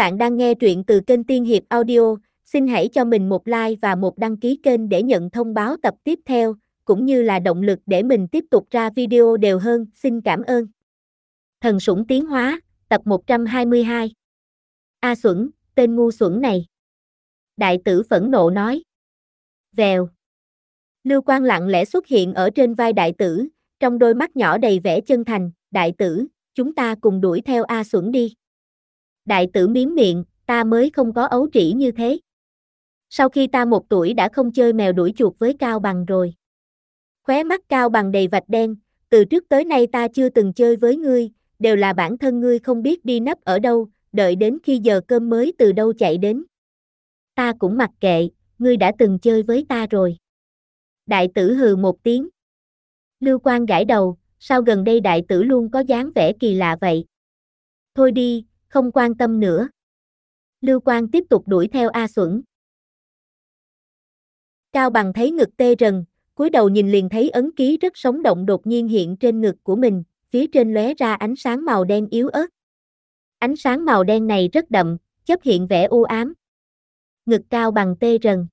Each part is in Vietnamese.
bạn đang nghe truyện từ kênh Tiên Hiệp Audio, xin hãy cho mình một like và một đăng ký kênh để nhận thông báo tập tiếp theo, cũng như là động lực để mình tiếp tục ra video đều hơn, xin cảm ơn. Thần sủng tiến hóa, tập 122 A Xuẩn, tên ngu xuẩn này. Đại tử phẫn nộ nói. Vèo. Lưu Quang lặng lẽ xuất hiện ở trên vai đại tử, trong đôi mắt nhỏ đầy vẻ chân thành, đại tử, chúng ta cùng đuổi theo A Xuẩn đi đại tử miếm miệng, ta mới không có ấu trĩ như thế. Sau khi ta một tuổi đã không chơi mèo đuổi chuột với Cao Bằng rồi. Khóe mắt Cao Bằng đầy vạch đen, từ trước tới nay ta chưa từng chơi với ngươi, đều là bản thân ngươi không biết đi nấp ở đâu, đợi đến khi giờ cơm mới từ đâu chạy đến. Ta cũng mặc kệ, ngươi đã từng chơi với ta rồi. Đại tử hừ một tiếng. Lưu Quang gãi đầu, sao gần đây đại tử luôn có dáng vẻ kỳ lạ vậy? Thôi đi, không quan tâm nữa. Lưu Quang tiếp tục đuổi theo A Xuẩn. Cao Bằng thấy ngực tê rần, cúi đầu nhìn liền thấy ấn ký rất sống động đột nhiên hiện trên ngực của mình, phía trên lóe ra ánh sáng màu đen yếu ớt. Ánh sáng màu đen này rất đậm, chấp hiện vẻ u ám. Ngực Cao Bằng tê rần.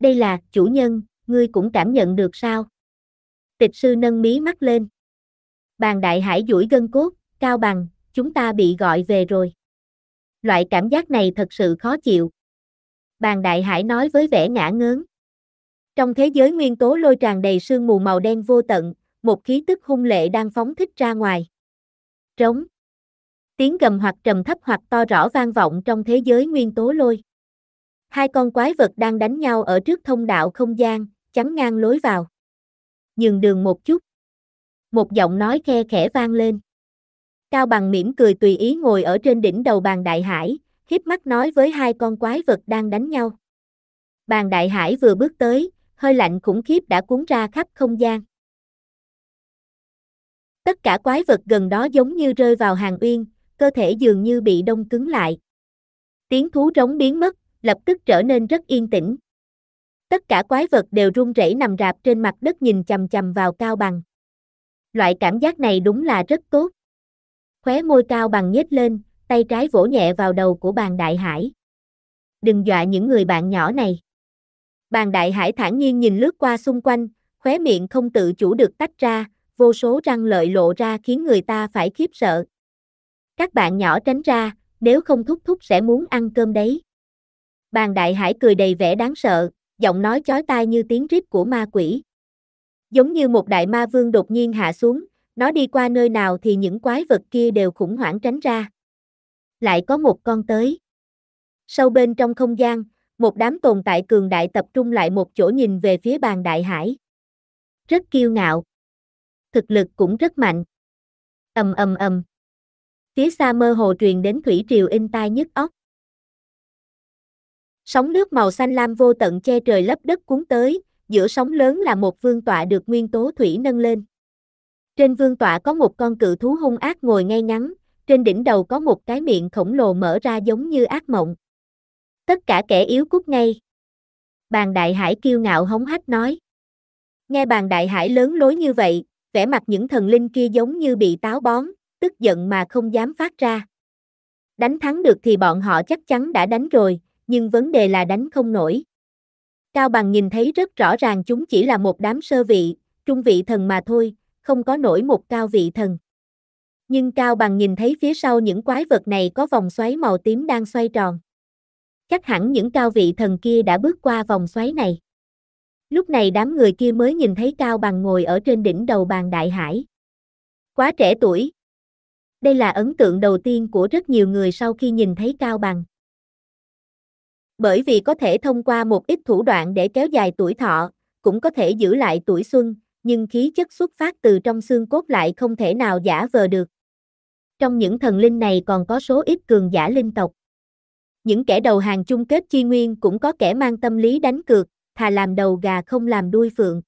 Đây là, chủ nhân, ngươi cũng cảm nhận được sao? Tịch sư nâng mí mắt lên. Bàn đại hải duỗi gân cốt, Cao Bằng, chúng ta bị gọi về rồi. Loại cảm giác này thật sự khó chịu. Bàn đại hải nói với vẻ ngã ngớn. Trong thế giới nguyên tố lôi tràn đầy sương mù màu đen vô tận, một khí tức hung lệ đang phóng thích ra ngoài. Trống. Tiếng gầm hoặc trầm thấp hoặc to rõ vang vọng trong thế giới nguyên tố lôi. Hai con quái vật đang đánh nhau ở trước thông đạo không gian, chắn ngang lối vào. Nhường đường một chút. Một giọng nói khe khẽ vang lên. Cao Bằng mỉm cười tùy ý ngồi ở trên đỉnh đầu bàn đại hải, hiếp mắt nói với hai con quái vật đang đánh nhau. Bàn đại hải vừa bước tới, hơi lạnh khủng khiếp đã cuốn ra khắp không gian. Tất cả quái vật gần đó giống như rơi vào hàng uyên, cơ thể dường như bị đông cứng lại. Tiếng thú rống biến mất, lập tức trở nên rất yên tĩnh. Tất cả quái vật đều run rẩy nằm rạp trên mặt đất nhìn chằm chằm vào Cao Bằng. Loại cảm giác này đúng là rất tốt. Khóe môi cao bằng nhếch lên, tay trái vỗ nhẹ vào đầu của bàn đại hải. Đừng dọa những người bạn nhỏ này. Bàn đại hải thản nhiên nhìn lướt qua xung quanh, khóe miệng không tự chủ được tách ra, vô số răng lợi lộ ra khiến người ta phải khiếp sợ. Các bạn nhỏ tránh ra, nếu không thúc thúc sẽ muốn ăn cơm đấy. Bàn đại hải cười đầy vẻ đáng sợ, giọng nói chói tai như tiếng rít của ma quỷ. Giống như một đại ma vương đột nhiên hạ xuống, nó đi qua nơi nào thì những quái vật kia đều khủng hoảng tránh ra. Lại có một con tới. Sâu bên trong không gian, một đám tồn tại cường đại tập trung lại một chỗ nhìn về phía bàn đại hải. Rất kiêu ngạo. Thực lực cũng rất mạnh. Ầm ầm ầm. Phía xa mơ hồ truyền đến thủy triều in tai nhức óc. Sóng nước màu xanh lam vô tận che trời lấp đất cuốn tới, giữa sóng lớn là một vương tọa được nguyên tố thủy nâng lên. Trên vương tọa có một con cự thú hung ác ngồi ngay ngắn, trên đỉnh đầu có một cái miệng khổng lồ mở ra giống như ác mộng. Tất cả kẻ yếu cút ngay. Bàn đại hải kiêu ngạo hống hách nói. Nghe bàn đại hải lớn lối như vậy, vẻ mặt những thần linh kia giống như bị táo bón, tức giận mà không dám phát ra. Đánh thắng được thì bọn họ chắc chắn đã đánh rồi, nhưng vấn đề là đánh không nổi. Cao Bằng nhìn thấy rất rõ ràng chúng chỉ là một đám sơ vị, trung vị thần mà thôi, không có nổi một cao vị thần. Nhưng Cao Bằng nhìn thấy phía sau những quái vật này có vòng xoáy màu tím đang xoay tròn. Chắc hẳn những cao vị thần kia đã bước qua vòng xoáy này. Lúc này đám người kia mới nhìn thấy Cao Bằng ngồi ở trên đỉnh đầu bàn đại hải. Quá trẻ tuổi. Đây là ấn tượng đầu tiên của rất nhiều người sau khi nhìn thấy Cao Bằng. Bởi vì có thể thông qua một ít thủ đoạn để kéo dài tuổi thọ, cũng có thể giữ lại tuổi xuân, nhưng khí chất xuất phát từ trong xương cốt lại không thể nào giả vờ được. Trong những thần linh này còn có số ít cường giả linh tộc. Những kẻ đầu hàng chung kết chi nguyên cũng có kẻ mang tâm lý đánh cược, thà làm đầu gà không làm đuôi phượng.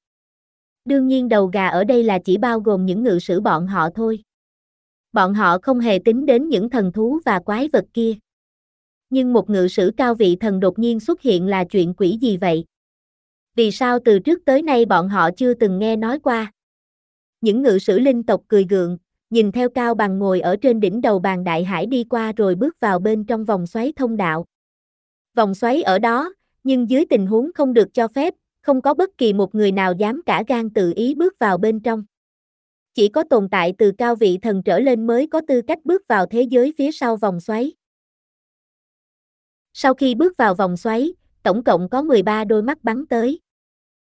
Đương nhiên đầu gà ở đây là chỉ bao gồm những ngự sử bọn họ thôi. Bọn họ không hề tính đến những thần thú và quái vật kia. Nhưng một ngự sử cao vị thần đột nhiên xuất hiện là chuyện quỷ gì vậy? vì sao từ trước tới nay bọn họ chưa từng nghe nói qua. Những ngự sử linh tộc cười gượng, nhìn theo Cao Bằng ngồi ở trên đỉnh đầu bàn đại hải đi qua rồi bước vào bên trong vòng xoáy thông đạo. Vòng xoáy ở đó, nhưng dưới tình huống không được cho phép, không có bất kỳ một người nào dám cả gan tự ý bước vào bên trong. Chỉ có tồn tại từ cao vị thần trở lên mới có tư cách bước vào thế giới phía sau vòng xoáy. Sau khi bước vào vòng xoáy, tổng cộng có 13 đôi mắt bắn tới.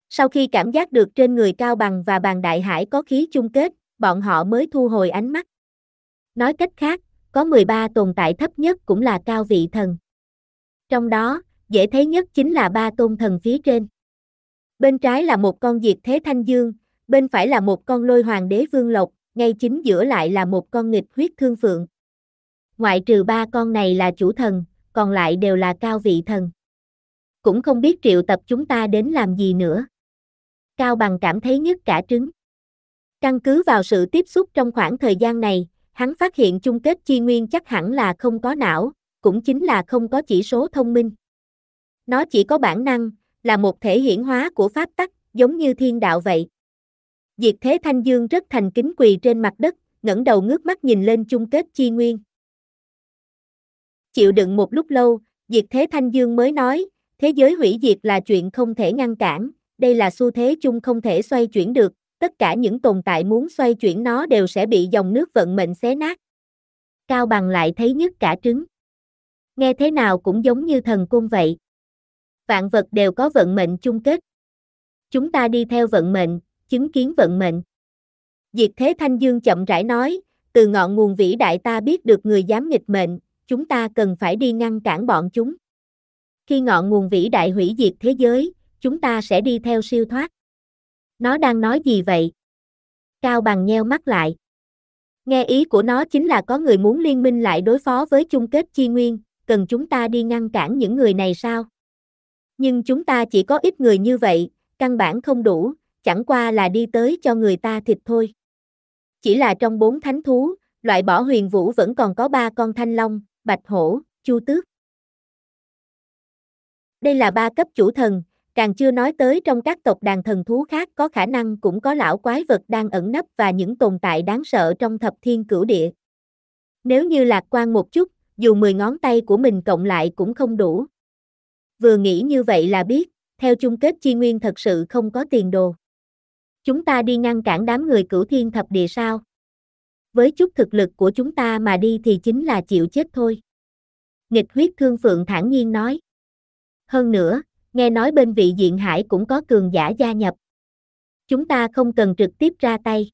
Sau khi cảm giác được trên người Cao Bằng và bàn đại hải có khí chung kết, bọn họ mới thu hồi ánh mắt. Nói cách khác, có 13 tồn tại thấp nhất cũng là cao vị thần. Trong đó, dễ thấy nhất chính là ba tôn thần phía trên. Bên trái là một con diệt thế thanh dương, bên phải là một con lôi hoàng đế vương lộc, ngay chính giữa lại là một con nghịch huyết thương phượng. Ngoại trừ ba con này là chủ thần, còn lại đều là cao vị thần cũng không biết triệu tập chúng ta đến làm gì nữa. Cao Bằng cảm thấy nhức cả trứng. Căn cứ vào sự tiếp xúc trong khoảng thời gian này, hắn phát hiện chung kết chi nguyên chắc hẳn là không có não, cũng chính là không có chỉ số thông minh. Nó chỉ có bản năng, là một thể hiển hóa của pháp tắc, giống như thiên đạo vậy. Diệt Thế Thanh Dương rất thành kính quỳ trên mặt đất, ngẩng đầu ngước mắt nhìn lên chung kết chi nguyên. Chịu đựng một lúc lâu, Diệt Thế Thanh Dương mới nói, Thế giới hủy diệt là chuyện không thể ngăn cản, đây là xu thế chung không thể xoay chuyển được, tất cả những tồn tại muốn xoay chuyển nó đều sẽ bị dòng nước vận mệnh xé nát. Cao bằng lại thấy nhất cả trứng. Nghe thế nào cũng giống như thần cung vậy. Vạn vật đều có vận mệnh chung kết. Chúng ta đi theo vận mệnh, chứng kiến vận mệnh. Diệt Thế Thanh Dương chậm rãi nói, từ ngọn nguồn vĩ đại ta biết được người dám nghịch mệnh, chúng ta cần phải đi ngăn cản bọn chúng. Khi ngọn nguồn vĩ đại hủy diệt thế giới, chúng ta sẽ đi theo siêu thoát. Nó đang nói gì vậy? Cao bằng nheo mắt lại. Nghe ý của nó chính là có người muốn liên minh lại đối phó với chung kết chi nguyên, cần chúng ta đi ngăn cản những người này sao? Nhưng chúng ta chỉ có ít người như vậy, căn bản không đủ, chẳng qua là đi tới cho người ta thịt thôi. Chỉ là trong bốn thánh thú, loại bỏ huyền vũ vẫn còn có ba con thanh long, bạch hổ, chu tước. Đây là ba cấp chủ thần, càng chưa nói tới trong các tộc đàn thần thú khác có khả năng cũng có lão quái vật đang ẩn nấp và những tồn tại đáng sợ trong thập thiên cửu địa. Nếu như lạc quan một chút, dù 10 ngón tay của mình cộng lại cũng không đủ. Vừa nghĩ như vậy là biết, theo chung kết chi nguyên thật sự không có tiền đồ. Chúng ta đi ngăn cản đám người cửu thiên thập địa sao? Với chút thực lực của chúng ta mà đi thì chính là chịu chết thôi. Nghịch huyết thương phượng thản nhiên nói. Hơn nữa, nghe nói bên vị diện hải cũng có cường giả gia nhập. Chúng ta không cần trực tiếp ra tay.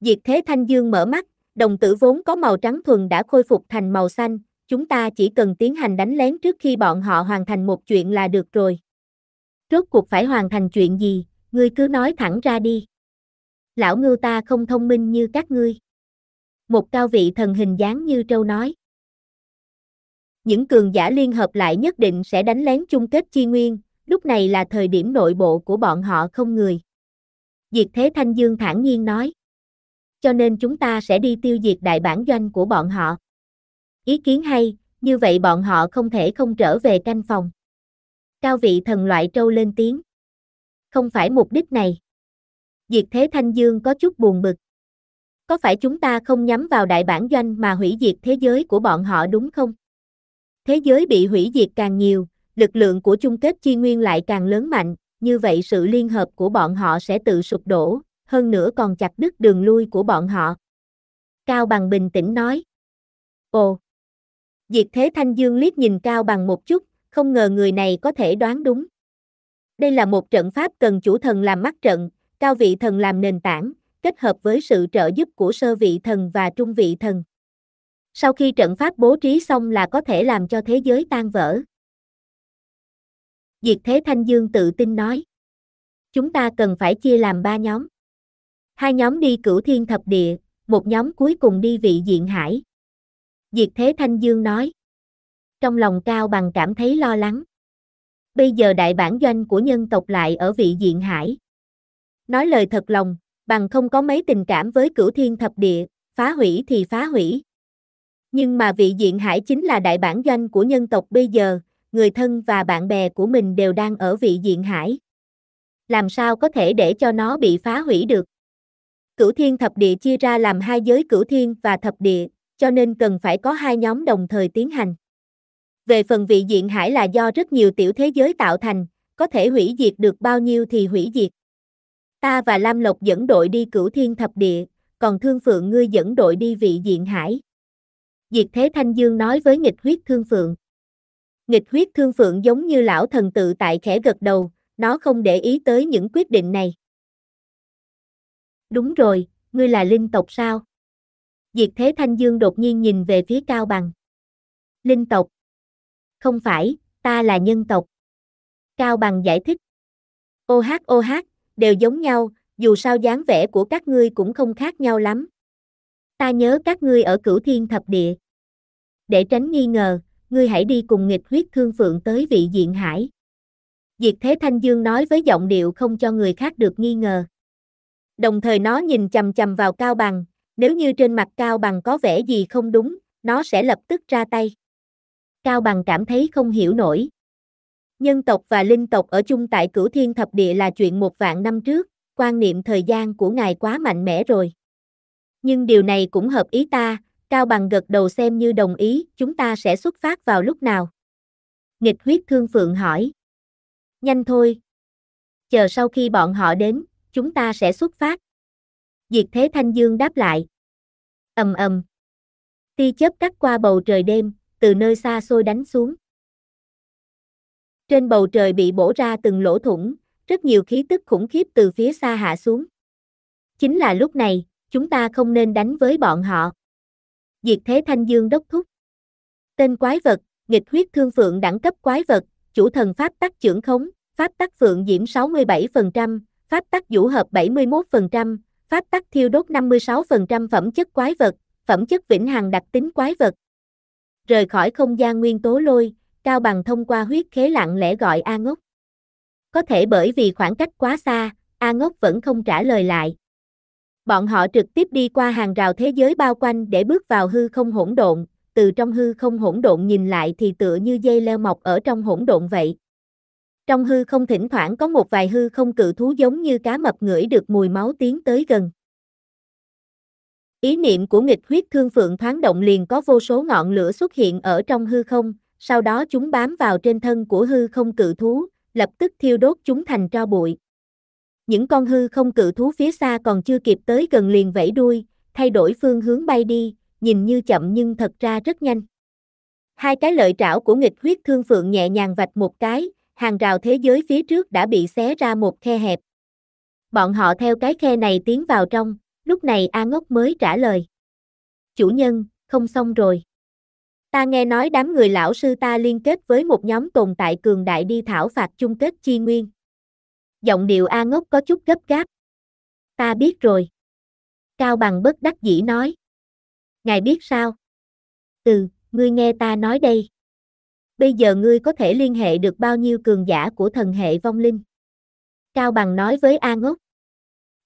Diệt thế Thanh Dương mở mắt, đồng tử vốn có màu trắng thuần đã khôi phục thành màu xanh, chúng ta chỉ cần tiến hành đánh lén trước khi bọn họ hoàn thành một chuyện là được rồi. Rốt cuộc phải hoàn thành chuyện gì, ngươi cứ nói thẳng ra đi. Lão ngưu ta không thông minh như các ngươi. Một cao vị thần hình dáng như trâu nói những cường giả liên hợp lại nhất định sẽ đánh lén chung kết chi nguyên, lúc này là thời điểm nội bộ của bọn họ không người. Diệt Thế Thanh Dương thản nhiên nói. Cho nên chúng ta sẽ đi tiêu diệt đại bản doanh của bọn họ. Ý kiến hay, như vậy bọn họ không thể không trở về canh phòng. Cao vị thần loại trâu lên tiếng. Không phải mục đích này. Diệt Thế Thanh Dương có chút buồn bực. Có phải chúng ta không nhắm vào đại bản doanh mà hủy diệt thế giới của bọn họ đúng không? Thế giới bị hủy diệt càng nhiều, lực lượng của chung kết chi nguyên lại càng lớn mạnh, như vậy sự liên hợp của bọn họ sẽ tự sụp đổ, hơn nữa còn chặt đứt đường lui của bọn họ. Cao Bằng bình tĩnh nói. Ồ! Diệt Thế Thanh Dương liếc nhìn Cao Bằng một chút, không ngờ người này có thể đoán đúng. Đây là một trận pháp cần chủ thần làm mắt trận, cao vị thần làm nền tảng, kết hợp với sự trợ giúp của sơ vị thần và trung vị thần. Sau khi trận pháp bố trí xong là có thể làm cho thế giới tan vỡ. Diệt Thế Thanh Dương tự tin nói. Chúng ta cần phải chia làm ba nhóm. Hai nhóm đi cửu thiên thập địa, một nhóm cuối cùng đi vị diện hải. Diệt Thế Thanh Dương nói. Trong lòng Cao Bằng cảm thấy lo lắng. Bây giờ đại bản doanh của nhân tộc lại ở vị diện hải. Nói lời thật lòng, bằng không có mấy tình cảm với cửu thiên thập địa, phá hủy thì phá hủy, nhưng mà vị diện hải chính là đại bản doanh của nhân tộc bây giờ, người thân và bạn bè của mình đều đang ở vị diện hải. Làm sao có thể để cho nó bị phá hủy được? Cửu thiên thập địa chia ra làm hai giới cửu thiên và thập địa, cho nên cần phải có hai nhóm đồng thời tiến hành. Về phần vị diện hải là do rất nhiều tiểu thế giới tạo thành, có thể hủy diệt được bao nhiêu thì hủy diệt. Ta và Lam Lộc dẫn đội đi cửu thiên thập địa, còn Thương Phượng ngươi dẫn đội đi vị diện hải. Diệt Thế Thanh Dương nói với nghịch huyết thương phượng. Nghịch huyết thương phượng giống như lão thần tự tại khẽ gật đầu, nó không để ý tới những quyết định này. Đúng rồi, ngươi là linh tộc sao? Diệt Thế Thanh Dương đột nhiên nhìn về phía Cao Bằng. Linh tộc? Không phải, ta là nhân tộc. Cao Bằng giải thích. OHOH, đều giống nhau, dù sao dáng vẻ của các ngươi cũng không khác nhau lắm ta nhớ các ngươi ở cửu thiên thập địa. Để tránh nghi ngờ, ngươi hãy đi cùng nghịch huyết thương phượng tới vị diện hải. Diệt Thế Thanh Dương nói với giọng điệu không cho người khác được nghi ngờ. Đồng thời nó nhìn chầm chầm vào Cao Bằng, nếu như trên mặt Cao Bằng có vẻ gì không đúng, nó sẽ lập tức ra tay. Cao Bằng cảm thấy không hiểu nổi. Nhân tộc và linh tộc ở chung tại cửu thiên thập địa là chuyện một vạn năm trước, quan niệm thời gian của ngài quá mạnh mẽ rồi nhưng điều này cũng hợp ý ta, Cao Bằng gật đầu xem như đồng ý, chúng ta sẽ xuất phát vào lúc nào. Nghịch huyết thương phượng hỏi. Nhanh thôi. Chờ sau khi bọn họ đến, chúng ta sẽ xuất phát. Diệt thế Thanh Dương đáp lại. ầm ầm. Ti chớp cắt qua bầu trời đêm, từ nơi xa xôi đánh xuống. Trên bầu trời bị bổ ra từng lỗ thủng, rất nhiều khí tức khủng khiếp từ phía xa hạ xuống. Chính là lúc này, chúng ta không nên đánh với bọn họ. Diệt thế thanh dương đốc thúc. Tên quái vật, nghịch huyết thương phượng đẳng cấp quái vật, chủ thần pháp tắc trưởng khống, pháp tắc phượng diễm 67%, pháp tắc vũ hợp 71%, pháp tắc thiêu đốt 56% phẩm chất quái vật, phẩm chất vĩnh hằng đặc tính quái vật. Rời khỏi không gian nguyên tố lôi, Cao Bằng thông qua huyết khế lặng lẽ gọi A Ngốc. Có thể bởi vì khoảng cách quá xa, A Ngốc vẫn không trả lời lại. Bọn họ trực tiếp đi qua hàng rào thế giới bao quanh để bước vào hư không hỗn độn, từ trong hư không hỗn độn nhìn lại thì tựa như dây leo mọc ở trong hỗn độn vậy. Trong hư không thỉnh thoảng có một vài hư không cự thú giống như cá mập ngửi được mùi máu tiến tới gần. Ý niệm của nghịch huyết thương phượng thoáng động liền có vô số ngọn lửa xuất hiện ở trong hư không, sau đó chúng bám vào trên thân của hư không cự thú, lập tức thiêu đốt chúng thành tro bụi. Những con hư không cự thú phía xa còn chưa kịp tới gần liền vẫy đuôi, thay đổi phương hướng bay đi, nhìn như chậm nhưng thật ra rất nhanh. Hai cái lợi trảo của nghịch huyết thương phượng nhẹ nhàng vạch một cái, hàng rào thế giới phía trước đã bị xé ra một khe hẹp. Bọn họ theo cái khe này tiến vào trong, lúc này A Ngốc mới trả lời. Chủ nhân, không xong rồi. Ta nghe nói đám người lão sư ta liên kết với một nhóm tồn tại cường đại đi thảo phạt chung kết chi nguyên giọng điệu A ngốc có chút gấp gáp. Ta biết rồi. Cao bằng bất đắc dĩ nói. Ngài biết sao? Ừ, ngươi nghe ta nói đây. Bây giờ ngươi có thể liên hệ được bao nhiêu cường giả của thần hệ vong linh? Cao Bằng nói với A Ngốc.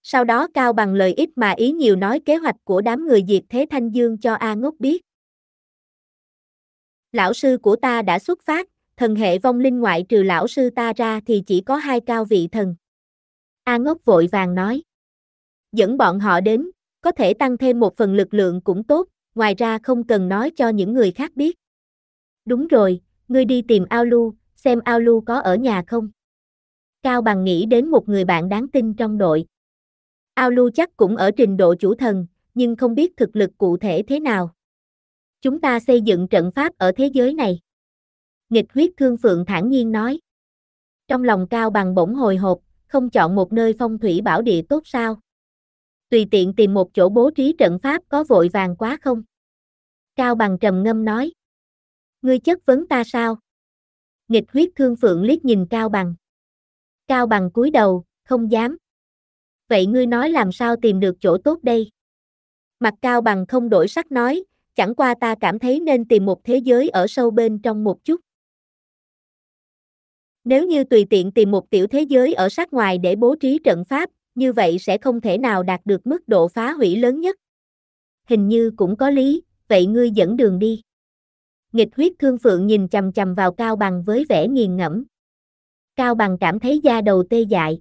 Sau đó Cao Bằng lời ít mà ý nhiều nói kế hoạch của đám người diệt thế Thanh Dương cho A Ngốc biết. Lão sư của ta đã xuất phát, thần hệ vong linh ngoại trừ lão sư ta ra thì chỉ có hai cao vị thần. A ngốc vội vàng nói. Dẫn bọn họ đến, có thể tăng thêm một phần lực lượng cũng tốt, ngoài ra không cần nói cho những người khác biết. Đúng rồi, ngươi đi tìm Ao Lu, xem Ao Lu có ở nhà không. Cao Bằng nghĩ đến một người bạn đáng tin trong đội. Ao Lu chắc cũng ở trình độ chủ thần, nhưng không biết thực lực cụ thể thế nào. Chúng ta xây dựng trận pháp ở thế giới này nghịch huyết thương phượng thản nhiên nói. Trong lòng cao bằng bỗng hồi hộp, không chọn một nơi phong thủy bảo địa tốt sao. Tùy tiện tìm một chỗ bố trí trận pháp có vội vàng quá không? Cao bằng trầm ngâm nói. Ngươi chất vấn ta sao? Nghịch huyết thương phượng liếc nhìn Cao bằng. Cao bằng cúi đầu, không dám. Vậy ngươi nói làm sao tìm được chỗ tốt đây? Mặt Cao bằng không đổi sắc nói, chẳng qua ta cảm thấy nên tìm một thế giới ở sâu bên trong một chút. Nếu như tùy tiện tìm một tiểu thế giới ở sát ngoài để bố trí trận pháp, như vậy sẽ không thể nào đạt được mức độ phá hủy lớn nhất. Hình như cũng có lý, vậy ngươi dẫn đường đi. Nghịch huyết thương phượng nhìn chầm chầm vào Cao Bằng với vẻ nghiền ngẫm. Cao Bằng cảm thấy da đầu tê dại.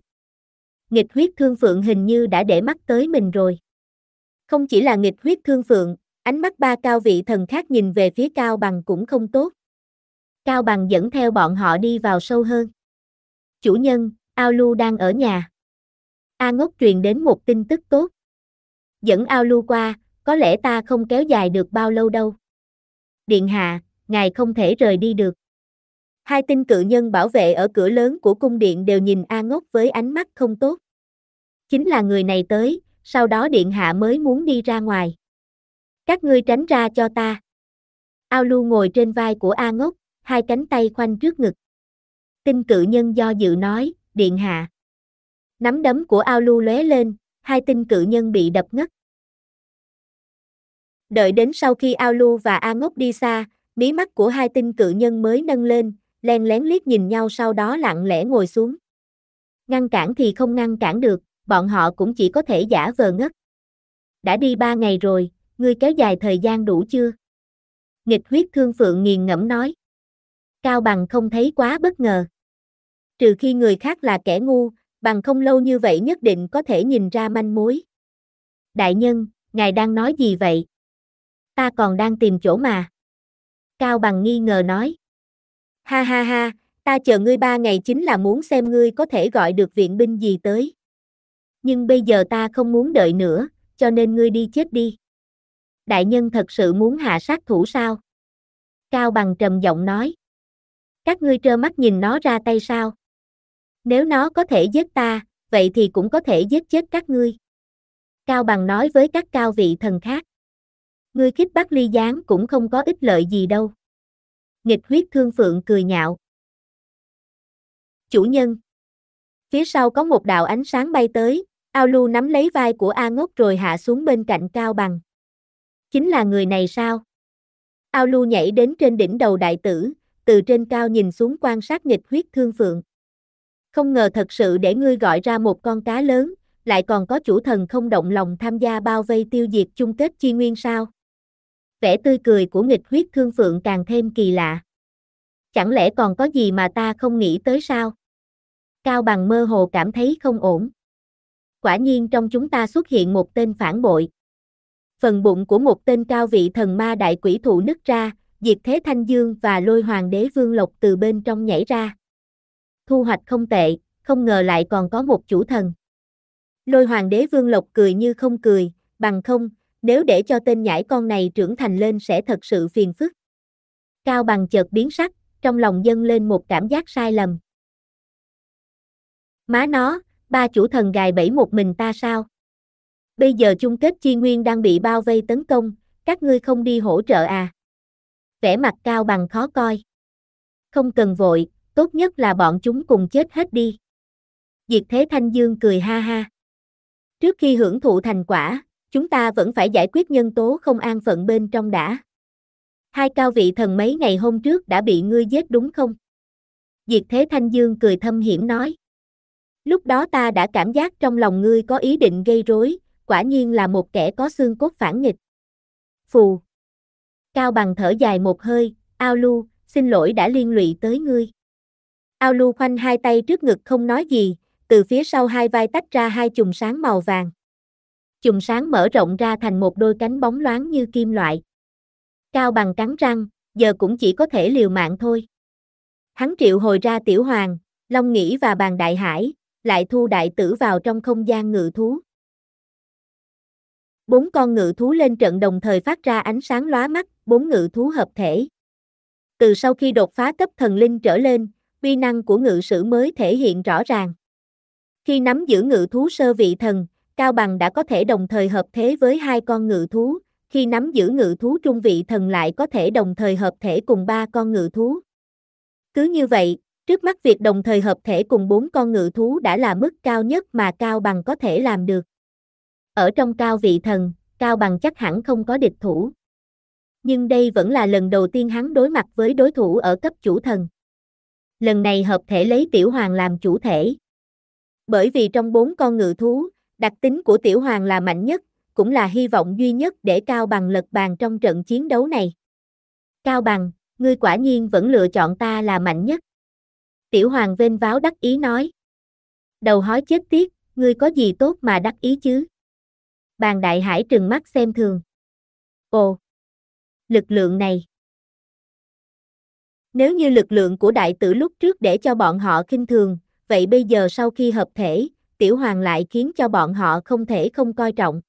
Nghịch huyết thương phượng hình như đã để mắt tới mình rồi. Không chỉ là nghịch huyết thương phượng, ánh mắt ba cao vị thần khác nhìn về phía Cao Bằng cũng không tốt. Cao Bằng dẫn theo bọn họ đi vào sâu hơn. Chủ nhân, Ao Lu đang ở nhà. A Ngốc truyền đến một tin tức tốt. Dẫn Ao Lu qua, có lẽ ta không kéo dài được bao lâu đâu. Điện hạ, ngài không thể rời đi được. Hai tinh cự nhân bảo vệ ở cửa lớn của cung điện đều nhìn A Ngốc với ánh mắt không tốt. Chính là người này tới, sau đó điện hạ mới muốn đi ra ngoài. Các ngươi tránh ra cho ta. Ao Lu ngồi trên vai của A Ngốc, hai cánh tay khoanh trước ngực. Tinh cự nhân do dự nói, điện hạ. Nắm đấm của ao lu lóe lên, hai tinh cự nhân bị đập ngất. Đợi đến sau khi ao lu và a ngốc đi xa, mí mắt của hai tinh cự nhân mới nâng lên, len lén liếc nhìn nhau sau đó lặng lẽ ngồi xuống. Ngăn cản thì không ngăn cản được, bọn họ cũng chỉ có thể giả vờ ngất. Đã đi ba ngày rồi, ngươi kéo dài thời gian đủ chưa? Nghịch huyết thương phượng nghiền ngẫm nói. Cao Bằng không thấy quá bất ngờ. Trừ khi người khác là kẻ ngu, bằng không lâu như vậy nhất định có thể nhìn ra manh mối. Đại nhân, ngài đang nói gì vậy? Ta còn đang tìm chỗ mà. Cao Bằng nghi ngờ nói. Ha ha ha, ta chờ ngươi ba ngày chính là muốn xem ngươi có thể gọi được viện binh gì tới. Nhưng bây giờ ta không muốn đợi nữa, cho nên ngươi đi chết đi. Đại nhân thật sự muốn hạ sát thủ sao? Cao Bằng trầm giọng nói. Các ngươi trơ mắt nhìn nó ra tay sao? Nếu nó có thể giết ta, vậy thì cũng có thể giết chết các ngươi. Cao Bằng nói với các cao vị thần khác. Ngươi khích bắt ly gián cũng không có ích lợi gì đâu. Nghịch huyết thương phượng cười nhạo. Chủ nhân. Phía sau có một đạo ánh sáng bay tới, Ao lưu nắm lấy vai của A Ngốc rồi hạ xuống bên cạnh Cao Bằng. Chính là người này sao? Ao lưu nhảy đến trên đỉnh đầu đại tử, từ trên cao nhìn xuống quan sát nghịch huyết thương phượng. Không ngờ thật sự để ngươi gọi ra một con cá lớn, lại còn có chủ thần không động lòng tham gia bao vây tiêu diệt chung kết chi nguyên sao. Vẻ tươi cười của nghịch huyết thương phượng càng thêm kỳ lạ. Chẳng lẽ còn có gì mà ta không nghĩ tới sao? Cao bằng mơ hồ cảm thấy không ổn. Quả nhiên trong chúng ta xuất hiện một tên phản bội. Phần bụng của một tên cao vị thần ma đại quỷ thụ nứt ra, Diệt Thế Thanh Dương và Lôi Hoàng Đế Vương Lộc từ bên trong nhảy ra. Thu hoạch không tệ, không ngờ lại còn có một chủ thần. Lôi Hoàng Đế Vương Lộc cười như không cười, bằng không, nếu để cho tên nhãi con này trưởng thành lên sẽ thật sự phiền phức. Cao bằng chợt biến sắc, trong lòng dâng lên một cảm giác sai lầm. Má nó, ba chủ thần gài bẫy một mình ta sao? Bây giờ chung kết chi nguyên đang bị bao vây tấn công, các ngươi không đi hỗ trợ à? vẻ mặt cao bằng khó coi. Không cần vội, tốt nhất là bọn chúng cùng chết hết đi. Diệt Thế Thanh Dương cười ha ha. Trước khi hưởng thụ thành quả, chúng ta vẫn phải giải quyết nhân tố không an phận bên trong đã. Hai cao vị thần mấy ngày hôm trước đã bị ngươi giết đúng không? Diệt Thế Thanh Dương cười thâm hiểm nói. Lúc đó ta đã cảm giác trong lòng ngươi có ý định gây rối, quả nhiên là một kẻ có xương cốt phản nghịch. Phù, Cao bằng thở dài một hơi, ao lưu, xin lỗi đã liên lụy tới ngươi. Ao lưu khoanh hai tay trước ngực không nói gì, từ phía sau hai vai tách ra hai chùm sáng màu vàng. Chùm sáng mở rộng ra thành một đôi cánh bóng loáng như kim loại. Cao bằng cắn răng, giờ cũng chỉ có thể liều mạng thôi. Hắn triệu hồi ra tiểu hoàng, Long Nghĩ và bàn đại hải, lại thu đại tử vào trong không gian ngự thú bốn con ngự thú lên trận đồng thời phát ra ánh sáng lóa mắt, bốn ngự thú hợp thể. Từ sau khi đột phá cấp thần linh trở lên, vi năng của ngự sử mới thể hiện rõ ràng. Khi nắm giữ ngự thú sơ vị thần, Cao Bằng đã có thể đồng thời hợp thế với hai con ngự thú, khi nắm giữ ngự thú trung vị thần lại có thể đồng thời hợp thể cùng ba con ngự thú. Cứ như vậy, trước mắt việc đồng thời hợp thể cùng bốn con ngự thú đã là mức cao nhất mà Cao Bằng có thể làm được. Ở trong cao vị thần, Cao Bằng chắc hẳn không có địch thủ. Nhưng đây vẫn là lần đầu tiên hắn đối mặt với đối thủ ở cấp chủ thần. Lần này hợp thể lấy Tiểu Hoàng làm chủ thể. Bởi vì trong bốn con ngự thú, đặc tính của Tiểu Hoàng là mạnh nhất, cũng là hy vọng duy nhất để Cao Bằng lật bàn trong trận chiến đấu này. Cao Bằng, ngươi quả nhiên vẫn lựa chọn ta là mạnh nhất. Tiểu Hoàng vênh váo đắc ý nói. Đầu hói chết tiết, ngươi có gì tốt mà đắc ý chứ? Bàn đại hải trừng mắt xem thường. Ồ! Lực lượng này! Nếu như lực lượng của đại tử lúc trước để cho bọn họ kinh thường, vậy bây giờ sau khi hợp thể, tiểu hoàng lại khiến cho bọn họ không thể không coi trọng.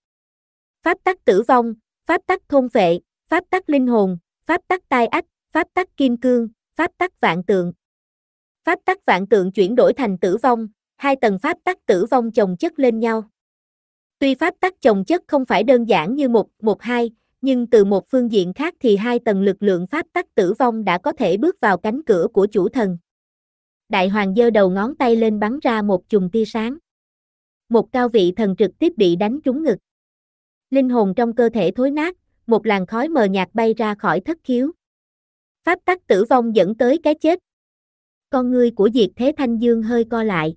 Pháp tắc tử vong, pháp tắc thôn vệ pháp tắc linh hồn, pháp tắc tai ách, pháp tắc kim cương, pháp tắc vạn tượng. Pháp tắc vạn tượng chuyển đổi thành tử vong, hai tầng pháp tắc tử vong chồng chất lên nhau. Tuy pháp tắc chồng chất không phải đơn giản như một, một hai, nhưng từ một phương diện khác thì hai tầng lực lượng pháp tắc tử vong đã có thể bước vào cánh cửa của chủ thần. Đại hoàng giơ đầu ngón tay lên bắn ra một chùm tia sáng. Một cao vị thần trực tiếp bị đánh trúng ngực. Linh hồn trong cơ thể thối nát, một làn khói mờ nhạt bay ra khỏi thất khiếu. Pháp tắc tử vong dẫn tới cái chết. Con người của Diệt Thế Thanh Dương hơi co lại.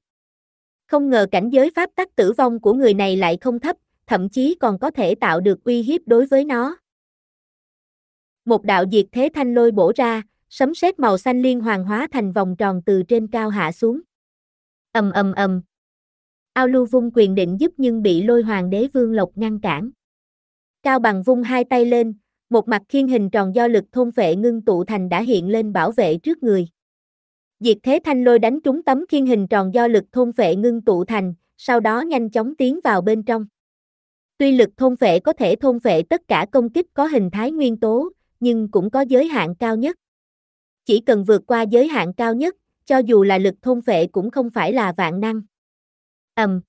Không ngờ cảnh giới pháp tắc tử vong của người này lại không thấp, thậm chí còn có thể tạo được uy hiếp đối với nó. Một đạo diệt thế thanh lôi bổ ra, sấm sét màu xanh liên hoàn hóa thành vòng tròn từ trên cao hạ xuống. Ầm ầm ầm. Ao Lưu vung quyền định giúp nhưng bị Lôi Hoàng Đế Vương Lộc ngăn cản. Cao Bằng vung hai tay lên, một mặt khiên hình tròn do lực thôn vệ ngưng tụ thành đã hiện lên bảo vệ trước người. Diệt thế thanh lôi đánh trúng tấm khiên hình tròn do lực thôn vệ ngưng tụ thành, sau đó nhanh chóng tiến vào bên trong. Tuy lực thôn vệ có thể thôn vệ tất cả công kích có hình thái nguyên tố, nhưng cũng có giới hạn cao nhất. Chỉ cần vượt qua giới hạn cao nhất, cho dù là lực thôn vệ cũng không phải là vạn năng. Ầm. Um.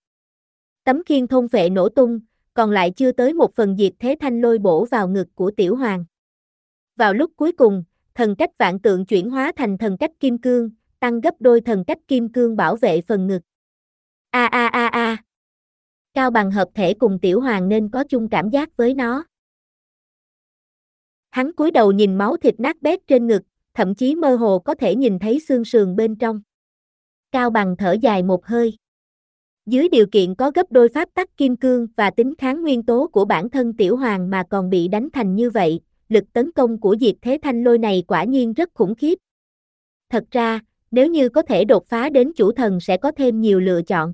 Tấm khiên thôn vệ nổ tung, còn lại chưa tới một phần diệt thế thanh lôi bổ vào ngực của tiểu hoàng. Vào lúc cuối cùng, thần cách vạn tượng chuyển hóa thành thần cách kim cương, tăng gấp đôi thần cách kim cương bảo vệ phần ngực. A a a a. Cao bằng hợp thể cùng tiểu hoàng nên có chung cảm giác với nó. Hắn cúi đầu nhìn máu thịt nát bét trên ngực, thậm chí mơ hồ có thể nhìn thấy xương sườn bên trong. Cao bằng thở dài một hơi. Dưới điều kiện có gấp đôi pháp tắc kim cương và tính kháng nguyên tố của bản thân tiểu hoàng mà còn bị đánh thành như vậy, lực tấn công của diệt thế thanh lôi này quả nhiên rất khủng khiếp. Thật ra, nếu như có thể đột phá đến chủ thần sẽ có thêm nhiều lựa chọn.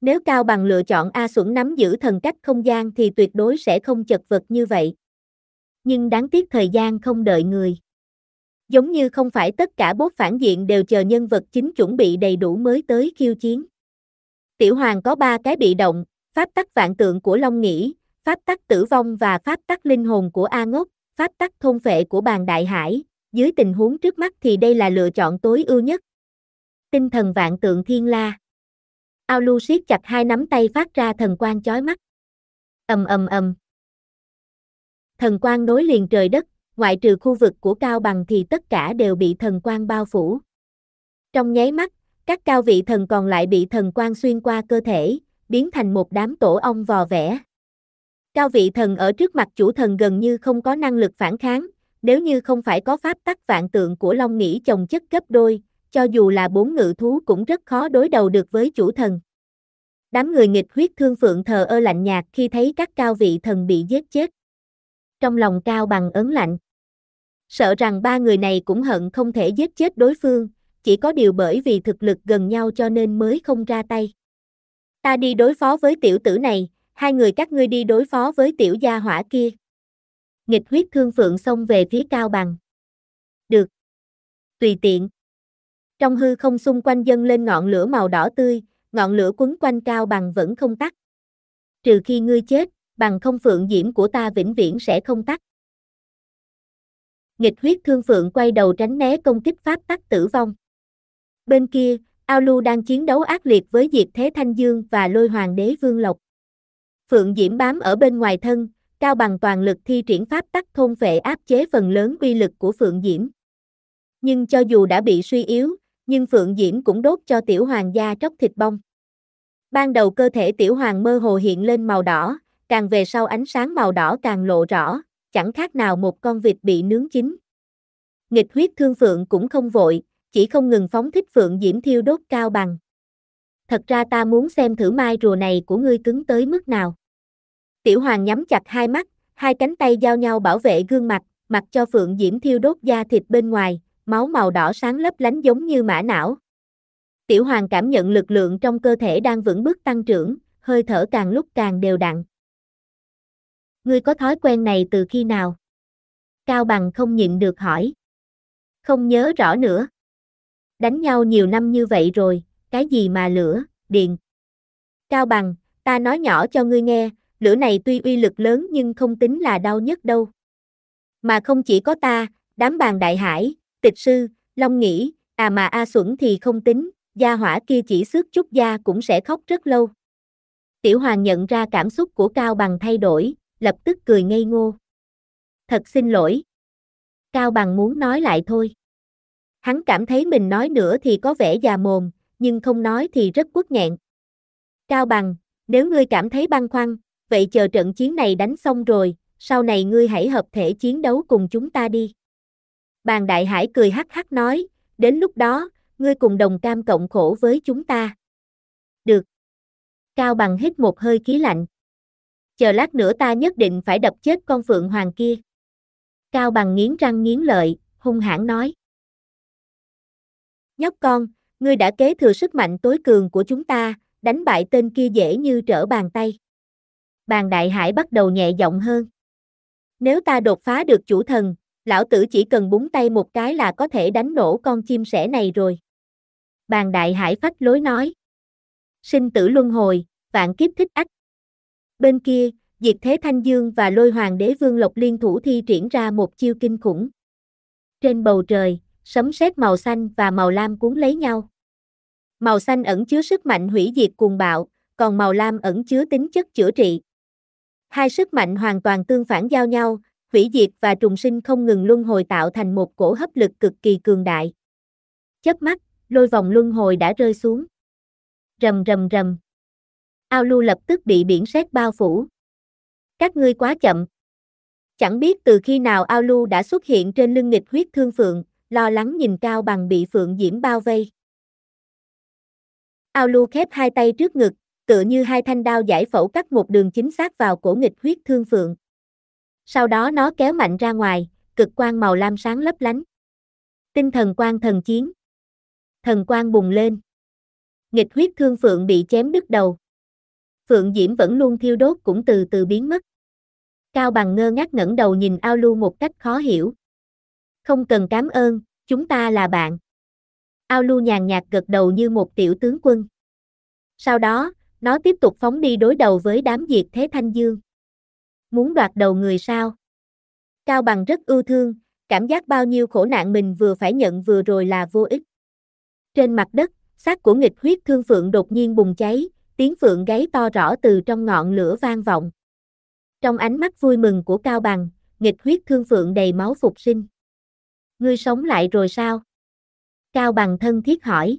Nếu Cao Bằng lựa chọn A Xuẩn nắm giữ thần cách không gian thì tuyệt đối sẽ không chật vật như vậy. Nhưng đáng tiếc thời gian không đợi người. Giống như không phải tất cả bốt phản diện đều chờ nhân vật chính chuẩn bị đầy đủ mới tới khiêu chiến. Tiểu Hoàng có ba cái bị động, pháp tắc vạn tượng của Long Nghĩ, pháp tắc tử vong và pháp tắc linh hồn của A Ngốc, pháp tắc thôn vệ của bàn đại hải, dưới tình huống trước mắt thì đây là lựa chọn tối ưu nhất. Tinh thần vạn tượng thiên la. Ao lu siết chặt hai nắm tay phát ra thần quang chói mắt. ầm ầm ầm. Thần quang nối liền trời đất, ngoại trừ khu vực của Cao Bằng thì tất cả đều bị thần quang bao phủ. Trong nháy mắt, các cao vị thần còn lại bị thần quang xuyên qua cơ thể, biến thành một đám tổ ong vò vẽ. Cao vị thần ở trước mặt chủ thần gần như không có năng lực phản kháng, nếu như không phải có pháp tắc vạn tượng của Long Nghĩ chồng chất gấp đôi, cho dù là bốn ngự thú cũng rất khó đối đầu được với chủ thần. Đám người nghịch huyết thương phượng thờ ơ lạnh nhạt khi thấy các cao vị thần bị giết chết. Trong lòng cao bằng ấn lạnh. Sợ rằng ba người này cũng hận không thể giết chết đối phương, chỉ có điều bởi vì thực lực gần nhau cho nên mới không ra tay. Ta đi đối phó với tiểu tử này, hai người các ngươi đi đối phó với tiểu gia hỏa kia nghịch huyết thương phượng xông về phía cao bằng. Được. Tùy tiện. Trong hư không xung quanh dâng lên ngọn lửa màu đỏ tươi, ngọn lửa quấn quanh cao bằng vẫn không tắt. Trừ khi ngươi chết, bằng không phượng diễm của ta vĩnh viễn sẽ không tắt. Nghịch huyết thương phượng quay đầu tránh né công kích pháp tắc tử vong. Bên kia, Ao Lu đang chiến đấu ác liệt với Diệp Thế Thanh Dương và Lôi Hoàng Đế Vương Lộc. Phượng Diễm bám ở bên ngoài thân, Cao Bằng toàn lực thi triển pháp tắc thôn vệ áp chế phần lớn uy lực của Phượng Diễm. Nhưng cho dù đã bị suy yếu, nhưng Phượng Diễm cũng đốt cho tiểu hoàng gia tróc thịt bông. Ban đầu cơ thể tiểu hoàng mơ hồ hiện lên màu đỏ, càng về sau ánh sáng màu đỏ càng lộ rõ, chẳng khác nào một con vịt bị nướng chín. Nghịch huyết thương Phượng cũng không vội, chỉ không ngừng phóng thích Phượng Diễm thiêu đốt cao bằng. Thật ra ta muốn xem thử mai rùa này của ngươi cứng tới mức nào. Tiểu Hoàng nhắm chặt hai mắt, hai cánh tay giao nhau bảo vệ gương mặt, mặc cho Phượng Diễm thiêu đốt da thịt bên ngoài, máu màu đỏ sáng lấp lánh giống như mã não. Tiểu Hoàng cảm nhận lực lượng trong cơ thể đang vững bước tăng trưởng, hơi thở càng lúc càng đều đặn. Ngươi có thói quen này từ khi nào? Cao Bằng không nhịn được hỏi. Không nhớ rõ nữa. Đánh nhau nhiều năm như vậy rồi, cái gì mà lửa, điện. Cao Bằng, ta nói nhỏ cho ngươi nghe, lửa này tuy uy lực lớn nhưng không tính là đau nhất đâu. Mà không chỉ có ta, đám bàn đại hải, tịch sư, long nghĩ, à mà A Xuẩn thì không tính, gia hỏa kia chỉ xước chút da cũng sẽ khóc rất lâu. Tiểu Hoàng nhận ra cảm xúc của Cao Bằng thay đổi, lập tức cười ngây ngô. Thật xin lỗi. Cao Bằng muốn nói lại thôi. Hắn cảm thấy mình nói nữa thì có vẻ già mồm, nhưng không nói thì rất quất nghẹn. Cao Bằng, nếu ngươi cảm thấy băn khoăn, vậy chờ trận chiến này đánh xong rồi, sau này ngươi hãy hợp thể chiến đấu cùng chúng ta đi. Bàn đại hải cười hắc hắc nói, đến lúc đó, ngươi cùng đồng cam cộng khổ với chúng ta. Được. Cao bằng hít một hơi khí lạnh. Chờ lát nữa ta nhất định phải đập chết con phượng hoàng kia. Cao bằng nghiến răng nghiến lợi, hung hãn nói. Nhóc con, ngươi đã kế thừa sức mạnh tối cường của chúng ta, đánh bại tên kia dễ như trở bàn tay bàn đại hải bắt đầu nhẹ giọng hơn. Nếu ta đột phá được chủ thần, lão tử chỉ cần búng tay một cái là có thể đánh nổ con chim sẻ này rồi. Bàn đại hải phát lối nói. Sinh tử luân hồi, vạn kiếp thích ách. Bên kia, Diệt Thế Thanh Dương và Lôi Hoàng Đế Vương Lộc Liên thủ thi triển ra một chiêu kinh khủng. Trên bầu trời, sấm sét màu xanh và màu lam cuốn lấy nhau. Màu xanh ẩn chứa sức mạnh hủy diệt cuồng bạo, còn màu lam ẩn chứa tính chất chữa trị. Hai sức mạnh hoàn toàn tương phản giao nhau, hủy diệt và trùng sinh không ngừng luân hồi tạo thành một cổ hấp lực cực kỳ cường đại. Chớp mắt, lôi vòng luân hồi đã rơi xuống. Rầm rầm rầm. Ao Lu lập tức bị biển sét bao phủ. Các ngươi quá chậm. Chẳng biết từ khi nào Ao Lu đã xuất hiện trên lưng nghịch huyết thương phượng, lo lắng nhìn cao bằng bị phượng diễm bao vây. Ao Lu khép hai tay trước ngực, tựa như hai thanh đao giải phẫu cắt một đường chính xác vào cổ nghịch huyết thương phượng. Sau đó nó kéo mạnh ra ngoài, cực quang màu lam sáng lấp lánh. Tinh thần quang thần chiến. Thần quang bùng lên. Nghịch huyết thương phượng bị chém đứt đầu. Phượng Diễm vẫn luôn thiêu đốt cũng từ từ biến mất. Cao bằng ngơ ngác ngẩng đầu nhìn ao lưu một cách khó hiểu. Không cần cảm ơn, chúng ta là bạn. Ao lưu nhàn nhạt gật đầu như một tiểu tướng quân. Sau đó, nó tiếp tục phóng đi đối đầu với đám diệt thế thanh dương. Muốn đoạt đầu người sao? Cao bằng rất ưu thương, cảm giác bao nhiêu khổ nạn mình vừa phải nhận vừa rồi là vô ích. Trên mặt đất, xác của nghịch huyết thương phượng đột nhiên bùng cháy, tiếng phượng gáy to rõ từ trong ngọn lửa vang vọng. Trong ánh mắt vui mừng của Cao Bằng, nghịch huyết thương phượng đầy máu phục sinh. Ngươi sống lại rồi sao? Cao Bằng thân thiết hỏi.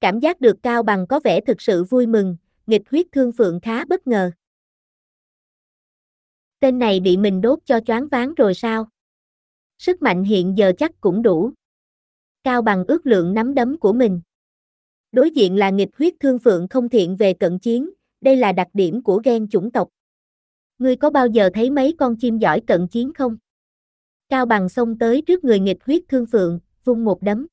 Cảm giác được Cao Bằng có vẻ thực sự vui mừng, nghịch huyết thương phượng khá bất ngờ. Tên này bị mình đốt cho choáng váng rồi sao? Sức mạnh hiện giờ chắc cũng đủ. Cao Bằng ước lượng nắm đấm của mình. Đối diện là nghịch huyết thương phượng không thiện về cận chiến, đây là đặc điểm của ghen chủng tộc. Ngươi có bao giờ thấy mấy con chim giỏi cận chiến không? Cao Bằng xông tới trước người nghịch huyết thương phượng, vung một đấm.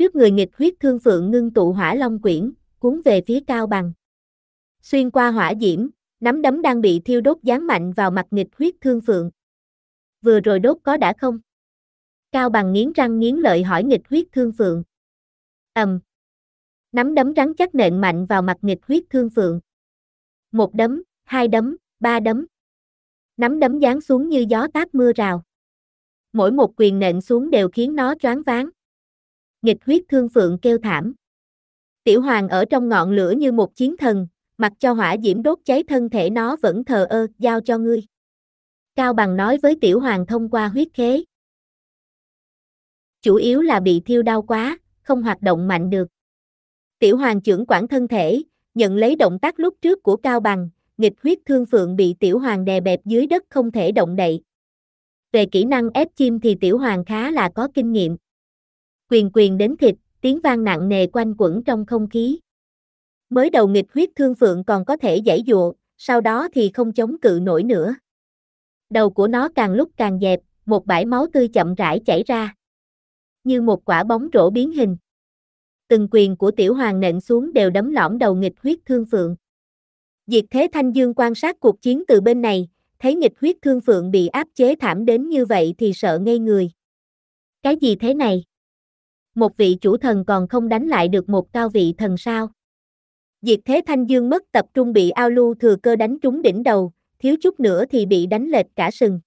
Trước người nghịch huyết thương phượng ngưng tụ hỏa long quyển, cuốn về phía cao bằng. Xuyên qua hỏa diễm, nắm đấm đang bị thiêu đốt dán mạnh vào mặt nghịch huyết thương phượng. Vừa rồi đốt có đã không? Cao bằng nghiến răng nghiến lợi hỏi nghịch huyết thương phượng. ầm, Nắm đấm rắn chắc nện mạnh vào mặt nghịch huyết thương phượng. Một đấm, hai đấm, ba đấm. Nắm đấm giáng xuống như gió táp mưa rào. Mỗi một quyền nện xuống đều khiến nó choáng váng nghịch huyết thương phượng kêu thảm. Tiểu hoàng ở trong ngọn lửa như một chiến thần, mặc cho hỏa diễm đốt cháy thân thể nó vẫn thờ ơ, giao cho ngươi. Cao Bằng nói với tiểu hoàng thông qua huyết khế. Chủ yếu là bị thiêu đau quá, không hoạt động mạnh được. Tiểu hoàng trưởng quản thân thể, nhận lấy động tác lúc trước của Cao Bằng, nghịch huyết thương phượng bị tiểu hoàng đè bẹp dưới đất không thể động đậy. Về kỹ năng ép chim thì tiểu hoàng khá là có kinh nghiệm quyền quyền đến thịt, tiếng vang nặng nề quanh quẩn trong không khí. Mới đầu nghịch huyết thương phượng còn có thể giải dụa, sau đó thì không chống cự nổi nữa. Đầu của nó càng lúc càng dẹp, một bãi máu tươi chậm rãi chảy ra. Như một quả bóng rổ biến hình. Từng quyền của tiểu hoàng nện xuống đều đấm lõm đầu nghịch huyết thương phượng. Diệt thế Thanh Dương quan sát cuộc chiến từ bên này, thấy nghịch huyết thương phượng bị áp chế thảm đến như vậy thì sợ ngây người. Cái gì thế này? một vị chủ thần còn không đánh lại được một cao vị thần sao. Diệt thế thanh dương mất tập trung bị ao lưu thừa cơ đánh trúng đỉnh đầu, thiếu chút nữa thì bị đánh lệch cả sừng.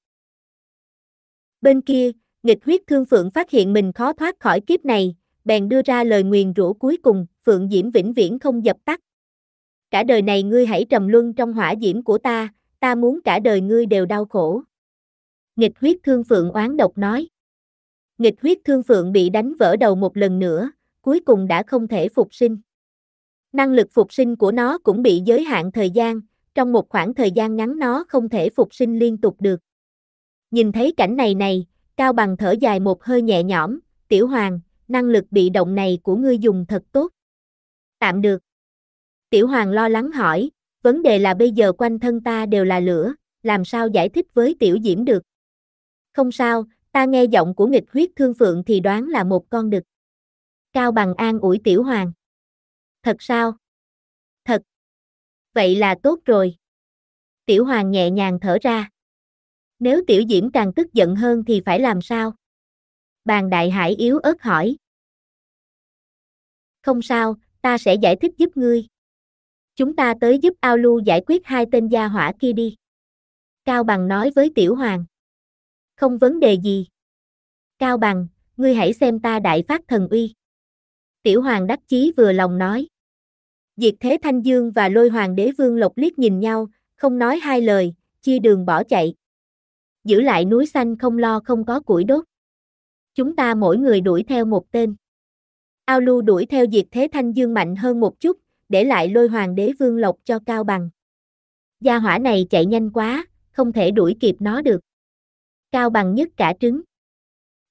Bên kia, nghịch huyết thương phượng phát hiện mình khó thoát khỏi kiếp này, bèn đưa ra lời nguyền rủa cuối cùng, phượng diễm vĩnh viễn không dập tắt. Cả đời này ngươi hãy trầm luân trong hỏa diễm của ta, ta muốn cả đời ngươi đều đau khổ. Nghịch huyết thương phượng oán độc nói. Nghịch huyết thương phượng bị đánh vỡ đầu một lần nữa, cuối cùng đã không thể phục sinh. Năng lực phục sinh của nó cũng bị giới hạn thời gian, trong một khoảng thời gian ngắn nó không thể phục sinh liên tục được. Nhìn thấy cảnh này này, Cao Bằng thở dài một hơi nhẹ nhõm, Tiểu Hoàng, năng lực bị động này của ngươi dùng thật tốt. Tạm được. Tiểu Hoàng lo lắng hỏi, vấn đề là bây giờ quanh thân ta đều là lửa, làm sao giải thích với Tiểu Diễm được? Không sao, Ta nghe giọng của nghịch huyết thương phượng thì đoán là một con đực. Cao bằng an ủi tiểu hoàng. Thật sao? Thật. Vậy là tốt rồi. Tiểu hoàng nhẹ nhàng thở ra. Nếu tiểu diễm càng tức giận hơn thì phải làm sao? Bàn đại hải yếu ớt hỏi. Không sao, ta sẽ giải thích giúp ngươi. Chúng ta tới giúp Ao lưu giải quyết hai tên gia hỏa kia đi. Cao Bằng nói với Tiểu Hoàng. Không vấn đề gì. Cao bằng, ngươi hãy xem ta đại phát thần uy. Tiểu hoàng đắc chí vừa lòng nói. Diệt thế thanh dương và lôi hoàng đế vương lộc liếc nhìn nhau, không nói hai lời, chia đường bỏ chạy. Giữ lại núi xanh không lo không có củi đốt. Chúng ta mỗi người đuổi theo một tên. Ao lưu đuổi theo diệt thế thanh dương mạnh hơn một chút, để lại lôi hoàng đế vương lộc cho cao bằng. Gia hỏa này chạy nhanh quá, không thể đuổi kịp nó được cao bằng nhất cả trứng.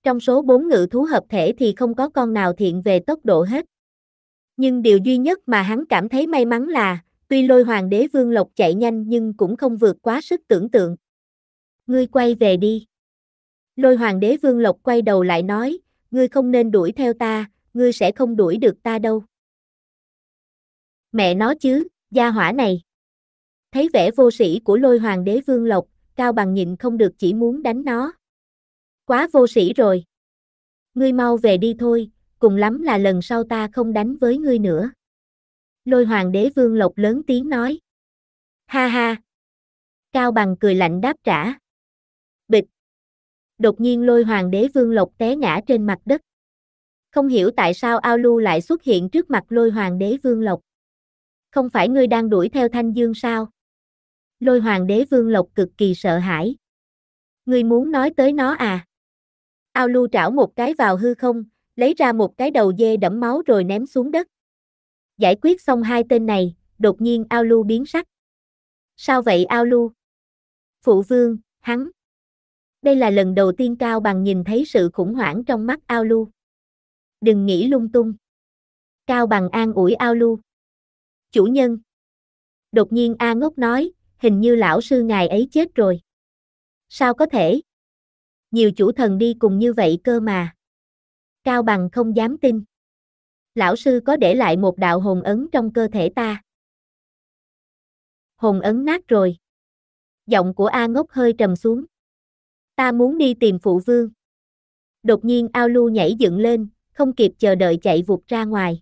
Trong số bốn ngự thú hợp thể thì không có con nào thiện về tốc độ hết. Nhưng điều duy nhất mà hắn cảm thấy may mắn là, tuy lôi hoàng đế vương lộc chạy nhanh nhưng cũng không vượt quá sức tưởng tượng. Ngươi quay về đi. Lôi hoàng đế vương lộc quay đầu lại nói, ngươi không nên đuổi theo ta, ngươi sẽ không đuổi được ta đâu. Mẹ nó chứ, gia hỏa này. Thấy vẻ vô sĩ của lôi hoàng đế vương lộc, Cao Bằng nhịn không được chỉ muốn đánh nó. Quá vô sĩ rồi. Ngươi mau về đi thôi, cùng lắm là lần sau ta không đánh với ngươi nữa. Lôi hoàng đế vương lộc lớn tiếng nói. Ha ha. Cao bằng cười lạnh đáp trả. Bịch. Đột nhiên lôi hoàng đế vương lộc té ngã trên mặt đất. Không hiểu tại sao ao lưu lại xuất hiện trước mặt lôi hoàng đế vương lộc. Không phải ngươi đang đuổi theo thanh dương sao? lôi hoàng đế vương lộc cực kỳ sợ hãi. Ngươi muốn nói tới nó à? Ao lưu trảo một cái vào hư không, lấy ra một cái đầu dê đẫm máu rồi ném xuống đất. Giải quyết xong hai tên này, đột nhiên ao lưu biến sắc. Sao vậy ao lưu? Phụ vương, hắn. Đây là lần đầu tiên Cao Bằng nhìn thấy sự khủng hoảng trong mắt ao lưu. Đừng nghĩ lung tung. Cao Bằng an ủi ao lưu. Chủ nhân. Đột nhiên A ngốc nói, hình như lão sư ngài ấy chết rồi. Sao có thể? Nhiều chủ thần đi cùng như vậy cơ mà. Cao bằng không dám tin. Lão sư có để lại một đạo hồn ấn trong cơ thể ta. Hồn ấn nát rồi. Giọng của A ngốc hơi trầm xuống. Ta muốn đi tìm phụ vương. Đột nhiên ao lưu nhảy dựng lên, không kịp chờ đợi chạy vụt ra ngoài.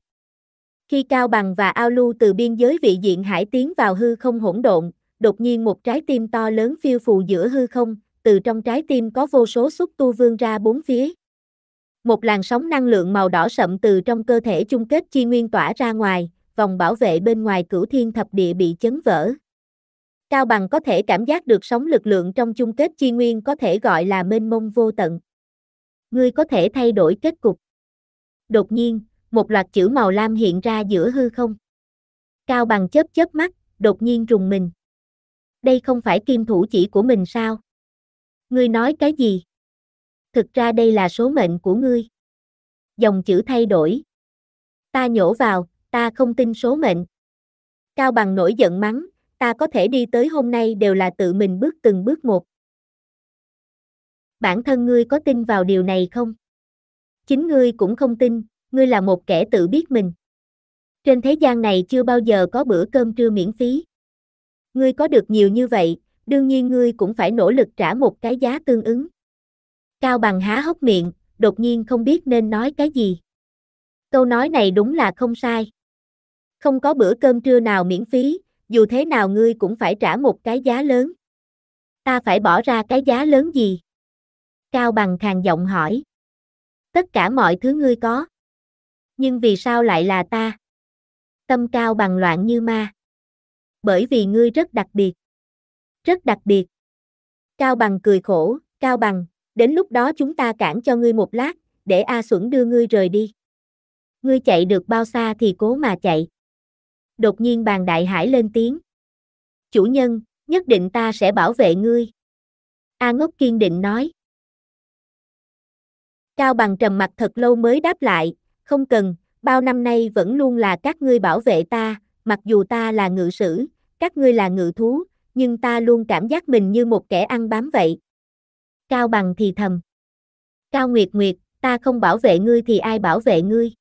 Khi Cao Bằng và Ao Lu từ biên giới vị diện hải tiến vào hư không hỗn độn, đột nhiên một trái tim to lớn phiêu phù giữa hư không, từ trong trái tim có vô số xúc tu vươn ra bốn phía. Một làn sóng năng lượng màu đỏ sậm từ trong cơ thể chung kết chi nguyên tỏa ra ngoài, vòng bảo vệ bên ngoài cửu thiên thập địa bị chấn vỡ. Cao Bằng có thể cảm giác được sóng lực lượng trong chung kết chi nguyên có thể gọi là mênh mông vô tận. Ngươi có thể thay đổi kết cục. Đột nhiên, một loạt chữ màu lam hiện ra giữa hư không. Cao Bằng chớp chớp mắt, đột nhiên trùng mình đây không phải kim thủ chỉ của mình sao? Ngươi nói cái gì? Thực ra đây là số mệnh của ngươi. Dòng chữ thay đổi. Ta nhổ vào, ta không tin số mệnh. Cao bằng nổi giận mắng, ta có thể đi tới hôm nay đều là tự mình bước từng bước một. Bản thân ngươi có tin vào điều này không? Chính ngươi cũng không tin, ngươi là một kẻ tự biết mình. Trên thế gian này chưa bao giờ có bữa cơm trưa miễn phí ngươi có được nhiều như vậy, đương nhiên ngươi cũng phải nỗ lực trả một cái giá tương ứng. Cao bằng há hốc miệng, đột nhiên không biết nên nói cái gì. Câu nói này đúng là không sai. Không có bữa cơm trưa nào miễn phí, dù thế nào ngươi cũng phải trả một cái giá lớn. Ta phải bỏ ra cái giá lớn gì? Cao bằng khàn giọng hỏi. Tất cả mọi thứ ngươi có. Nhưng vì sao lại là ta? Tâm cao bằng loạn như ma bởi vì ngươi rất đặc biệt. Rất đặc biệt. Cao Bằng cười khổ, Cao Bằng, đến lúc đó chúng ta cản cho ngươi một lát, để A Xuẩn đưa ngươi rời đi. Ngươi chạy được bao xa thì cố mà chạy. Đột nhiên bàn đại hải lên tiếng. Chủ nhân, nhất định ta sẽ bảo vệ ngươi. A ngốc kiên định nói. Cao bằng trầm mặt thật lâu mới đáp lại, không cần, bao năm nay vẫn luôn là các ngươi bảo vệ ta, mặc dù ta là ngự sử, các ngươi là ngự thú, nhưng ta luôn cảm giác mình như một kẻ ăn bám vậy. Cao bằng thì thầm. Cao Nguyệt Nguyệt, ta không bảo vệ ngươi thì ai bảo vệ ngươi?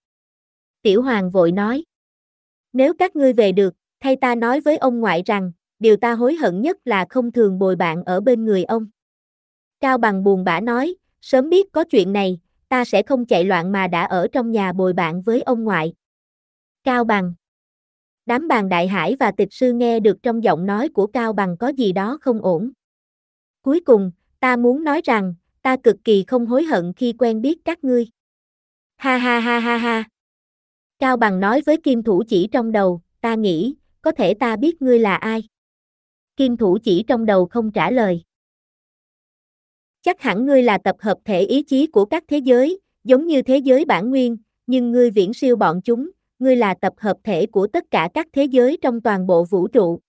Tiểu Hoàng vội nói. Nếu các ngươi về được, thay ta nói với ông ngoại rằng, điều ta hối hận nhất là không thường bồi bạn ở bên người ông. Cao Bằng buồn bã nói, sớm biết có chuyện này, ta sẽ không chạy loạn mà đã ở trong nhà bồi bạn với ông ngoại. Cao Bằng Đám bàn đại hải và tịch sư nghe được trong giọng nói của Cao Bằng có gì đó không ổn. Cuối cùng, ta muốn nói rằng, ta cực kỳ không hối hận khi quen biết các ngươi. Ha ha ha ha ha. Cao Bằng nói với kim thủ chỉ trong đầu, ta nghĩ, có thể ta biết ngươi là ai. Kim thủ chỉ trong đầu không trả lời. Chắc hẳn ngươi là tập hợp thể ý chí của các thế giới, giống như thế giới bản nguyên, nhưng ngươi viễn siêu bọn chúng, ngươi là tập hợp thể của tất cả các thế giới trong toàn bộ vũ trụ.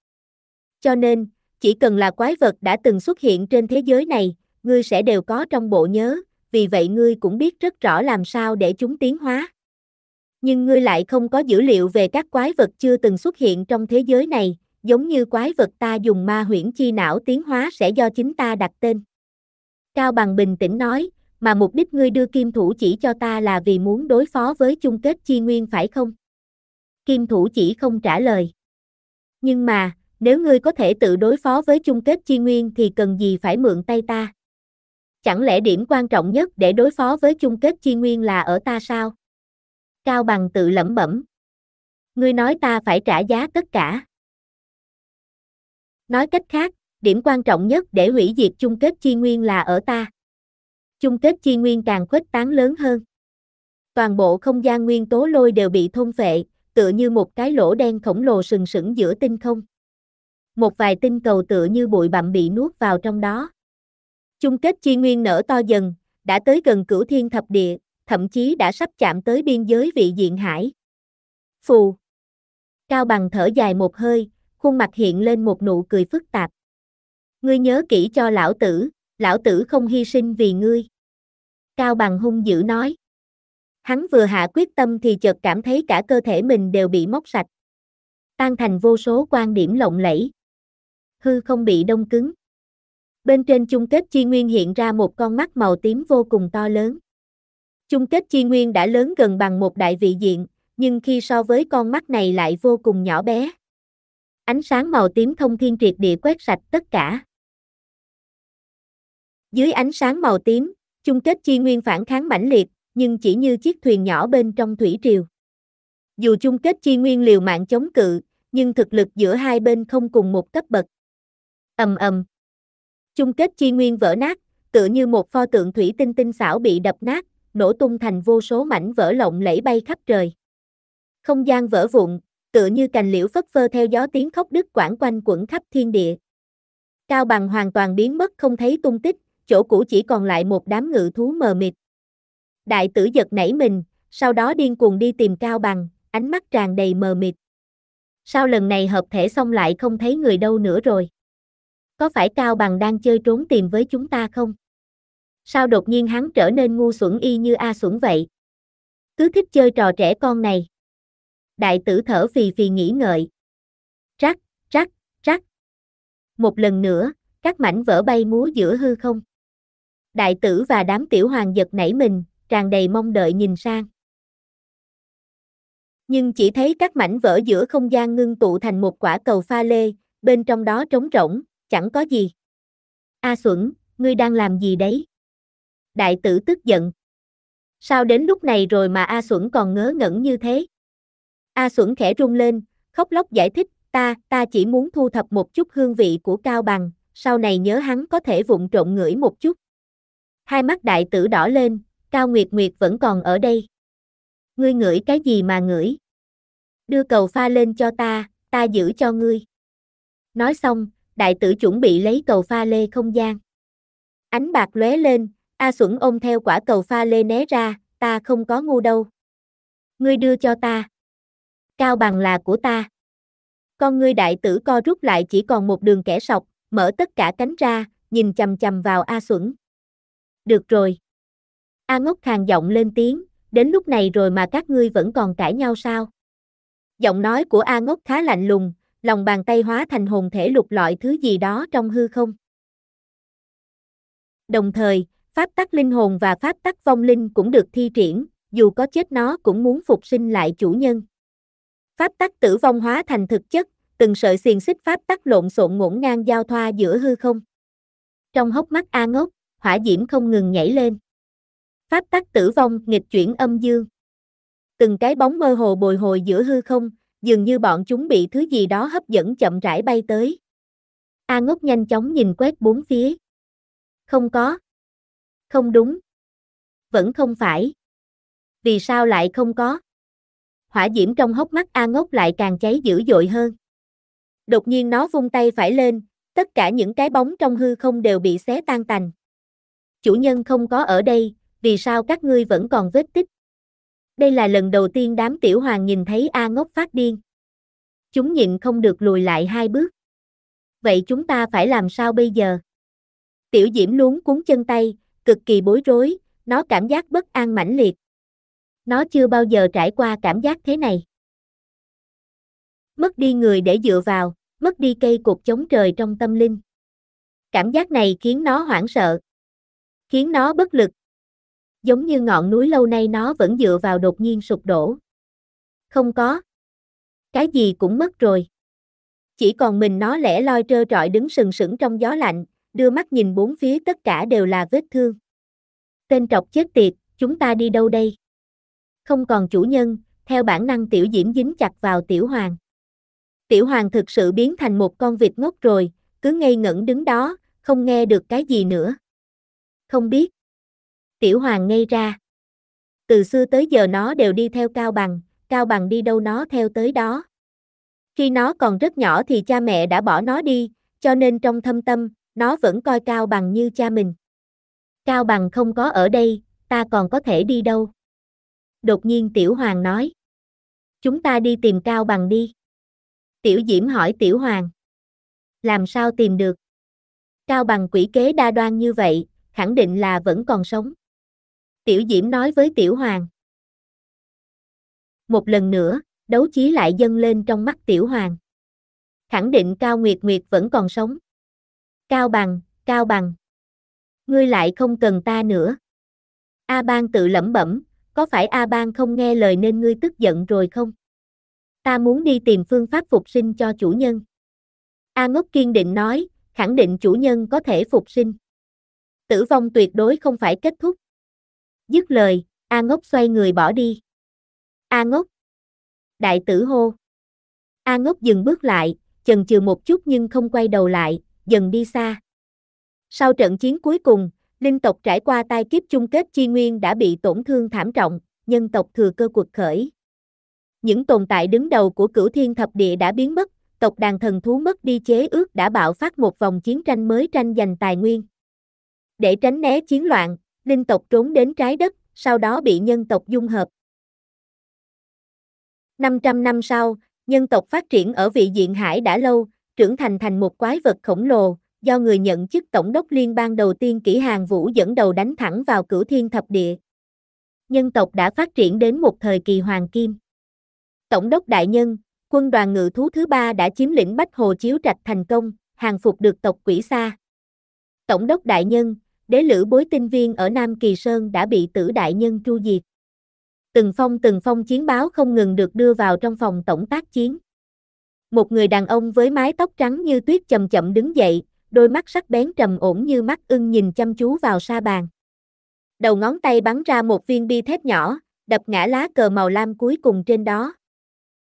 Cho nên, chỉ cần là quái vật đã từng xuất hiện trên thế giới này, ngươi sẽ đều có trong bộ nhớ, vì vậy ngươi cũng biết rất rõ làm sao để chúng tiến hóa. Nhưng ngươi lại không có dữ liệu về các quái vật chưa từng xuất hiện trong thế giới này, giống như quái vật ta dùng ma huyễn chi não tiến hóa sẽ do chính ta đặt tên. Cao Bằng bình tĩnh nói, mà mục đích ngươi đưa kim thủ chỉ cho ta là vì muốn đối phó với chung kết chi nguyên phải không? kim thủ chỉ không trả lời. Nhưng mà, nếu ngươi có thể tự đối phó với chung kết chi nguyên thì cần gì phải mượn tay ta? Chẳng lẽ điểm quan trọng nhất để đối phó với chung kết chi nguyên là ở ta sao? Cao bằng tự lẩm bẩm. Ngươi nói ta phải trả giá tất cả. Nói cách khác, điểm quan trọng nhất để hủy diệt chung kết chi nguyên là ở ta. Chung kết chi nguyên càng khuếch tán lớn hơn. Toàn bộ không gian nguyên tố lôi đều bị thôn phệ, tựa như một cái lỗ đen khổng lồ sừng sững giữa tinh không. Một vài tinh cầu tựa như bụi bặm bị nuốt vào trong đó. Chung kết chi nguyên nở to dần, đã tới gần cửu thiên thập địa, thậm chí đã sắp chạm tới biên giới vị diện hải. Phù. Cao bằng thở dài một hơi, khuôn mặt hiện lên một nụ cười phức tạp. Ngươi nhớ kỹ cho lão tử, lão tử không hy sinh vì ngươi. Cao bằng hung dữ nói. Hắn vừa hạ quyết tâm thì chợt cảm thấy cả cơ thể mình đều bị móc sạch. Tan thành vô số quan điểm lộng lẫy. Hư không bị đông cứng. Bên trên chung kết chi nguyên hiện ra một con mắt màu tím vô cùng to lớn. Chung kết chi nguyên đã lớn gần bằng một đại vị diện, nhưng khi so với con mắt này lại vô cùng nhỏ bé. Ánh sáng màu tím thông thiên triệt địa quét sạch tất cả. Dưới ánh sáng màu tím, chung kết chi nguyên phản kháng mãnh liệt, nhưng chỉ như chiếc thuyền nhỏ bên trong thủy triều. Dù chung kết chi nguyên liều mạng chống cự, nhưng thực lực giữa hai bên không cùng một cấp bậc. Ầm ầm. Chung kết chi nguyên vỡ nát, tựa như một pho tượng thủy tinh tinh xảo bị đập nát, nổ tung thành vô số mảnh vỡ lộng lẫy bay khắp trời. Không gian vỡ vụn, tựa như cành liễu phất phơ theo gió tiếng khóc đứt quảng quanh quẩn khắp thiên địa. Cao bằng hoàn toàn biến mất không thấy tung tích, chỗ cũ chỉ còn lại một đám ngự thú mờ mịt. Đại tử giật nảy mình, sau đó điên cuồng đi tìm Cao Bằng, ánh mắt tràn đầy mờ mịt. Sao lần này hợp thể xong lại không thấy người đâu nữa rồi? Có phải Cao Bằng đang chơi trốn tìm với chúng ta không? Sao đột nhiên hắn trở nên ngu xuẩn y như A xuẩn vậy? Cứ thích chơi trò trẻ con này. Đại tử thở phì phì nghĩ ngợi. Trắc, trắc, trắc. Một lần nữa, các mảnh vỡ bay múa giữa hư không. Đại tử và đám tiểu hoàng giật nảy mình, tràn đầy mong đợi nhìn sang. Nhưng chỉ thấy các mảnh vỡ giữa không gian ngưng tụ thành một quả cầu pha lê, bên trong đó trống rỗng, chẳng có gì. A à Xuẩn, ngươi đang làm gì đấy? Đại tử tức giận. Sao đến lúc này rồi mà A Xuẩn còn ngớ ngẩn như thế? A Xuẩn khẽ run lên, khóc lóc giải thích, ta, ta chỉ muốn thu thập một chút hương vị của Cao Bằng, sau này nhớ hắn có thể vụng trộn ngửi một chút. Hai mắt đại tử đỏ lên, Cao Nguyệt Nguyệt vẫn còn ở đây. Ngươi ngửi cái gì mà ngửi? Đưa cầu pha lên cho ta, ta giữ cho ngươi. Nói xong, đại tử chuẩn bị lấy cầu pha lê không gian. Ánh bạc lóe lên, A Xuẩn ôm theo quả cầu pha lê né ra, ta không có ngu đâu. Ngươi đưa cho ta. Cao bằng là của ta. Con ngươi đại tử co rút lại chỉ còn một đường kẻ sọc, mở tất cả cánh ra, nhìn chầm chầm vào A Xuẩn. Được rồi. A ngốc khàn giọng lên tiếng, đến lúc này rồi mà các ngươi vẫn còn cãi nhau sao? Giọng nói của A ngốc khá lạnh lùng, lòng bàn tay hóa thành hồn thể lục lọi thứ gì đó trong hư không. Đồng thời, pháp tắc linh hồn và pháp tắc vong linh cũng được thi triển, dù có chết nó cũng muốn phục sinh lại chủ nhân. Pháp tắc tử vong hóa thành thực chất, từng sợi xiềng xích pháp tắc lộn xộn ngổn ngang giao thoa giữa hư không. Trong hốc mắt A ngốc, hỏa diễm không ngừng nhảy lên pháp tắc tử vong nghịch chuyển âm dương. Từng cái bóng mơ hồ bồi hồi giữa hư không, dường như bọn chúng bị thứ gì đó hấp dẫn chậm rãi bay tới. A ngốc nhanh chóng nhìn quét bốn phía. Không có. Không đúng. Vẫn không phải. Vì sao lại không có? Hỏa diễm trong hốc mắt A ngốc lại càng cháy dữ dội hơn. Đột nhiên nó vung tay phải lên, tất cả những cái bóng trong hư không đều bị xé tan tành. Chủ nhân không có ở đây, vì sao các ngươi vẫn còn vết tích? Đây là lần đầu tiên đám tiểu hoàng nhìn thấy A ngốc phát điên. Chúng nhịn không được lùi lại hai bước. Vậy chúng ta phải làm sao bây giờ? Tiểu Diễm luống cuốn chân tay, cực kỳ bối rối, nó cảm giác bất an mãnh liệt. Nó chưa bao giờ trải qua cảm giác thế này. Mất đi người để dựa vào, mất đi cây cột chống trời trong tâm linh. Cảm giác này khiến nó hoảng sợ, khiến nó bất lực, giống như ngọn núi lâu nay nó vẫn dựa vào đột nhiên sụp đổ. Không có. Cái gì cũng mất rồi. Chỉ còn mình nó lẻ loi trơ trọi đứng sừng sững trong gió lạnh, đưa mắt nhìn bốn phía tất cả đều là vết thương. Tên trọc chết tiệt, chúng ta đi đâu đây? Không còn chủ nhân, theo bản năng tiểu diễm dính chặt vào tiểu hoàng. Tiểu hoàng thực sự biến thành một con vịt ngốc rồi, cứ ngây ngẩn đứng đó, không nghe được cái gì nữa. Không biết. Tiểu Hoàng ngay ra. Từ xưa tới giờ nó đều đi theo Cao Bằng, Cao Bằng đi đâu nó theo tới đó. Khi nó còn rất nhỏ thì cha mẹ đã bỏ nó đi, cho nên trong thâm tâm, nó vẫn coi Cao Bằng như cha mình. Cao Bằng không có ở đây, ta còn có thể đi đâu. Đột nhiên Tiểu Hoàng nói. Chúng ta đi tìm Cao Bằng đi. Tiểu Diễm hỏi Tiểu Hoàng. Làm sao tìm được? Cao Bằng quỷ kế đa đoan như vậy, khẳng định là vẫn còn sống. Tiểu Diễm nói với Tiểu Hoàng. Một lần nữa, đấu chí lại dâng lên trong mắt Tiểu Hoàng. Khẳng định Cao Nguyệt Nguyệt vẫn còn sống. Cao bằng, cao bằng. Ngươi lại không cần ta nữa. A Bang tự lẩm bẩm, có phải A Bang không nghe lời nên ngươi tức giận rồi không? Ta muốn đi tìm phương pháp phục sinh cho chủ nhân. A Ngốc kiên định nói, khẳng định chủ nhân có thể phục sinh. Tử vong tuyệt đối không phải kết thúc, Dứt lời, A Ngốc xoay người bỏ đi. A Ngốc. Đại tử hô. A Ngốc dừng bước lại, chần chừ một chút nhưng không quay đầu lại, dần đi xa. Sau trận chiến cuối cùng, linh tộc trải qua tai kiếp chung kết chi nguyên đã bị tổn thương thảm trọng, nhân tộc thừa cơ cuộc khởi. Những tồn tại đứng đầu của cửu thiên thập địa đã biến mất, tộc đàn thần thú mất đi chế ước đã bạo phát một vòng chiến tranh mới tranh giành tài nguyên. Để tránh né chiến loạn, linh tộc trốn đến trái đất, sau đó bị nhân tộc dung hợp. 500 năm sau, nhân tộc phát triển ở vị diện hải đã lâu, trưởng thành thành một quái vật khổng lồ, do người nhận chức tổng đốc liên bang đầu tiên kỹ hàng vũ dẫn đầu đánh thẳng vào cửu thiên thập địa. Nhân tộc đã phát triển đến một thời kỳ hoàng kim. Tổng đốc đại nhân, quân đoàn ngự thú thứ ba đã chiếm lĩnh Bách Hồ Chiếu Trạch thành công, hàng phục được tộc quỷ xa. Tổng đốc đại nhân, đế lữ bối tinh viên ở Nam Kỳ Sơn đã bị tử đại nhân tru diệt. Từng phong từng phong chiến báo không ngừng được đưa vào trong phòng tổng tác chiến. Một người đàn ông với mái tóc trắng như tuyết chậm chậm đứng dậy, đôi mắt sắc bén trầm ổn như mắt ưng nhìn chăm chú vào sa bàn. Đầu ngón tay bắn ra một viên bi thép nhỏ, đập ngã lá cờ màu lam cuối cùng trên đó.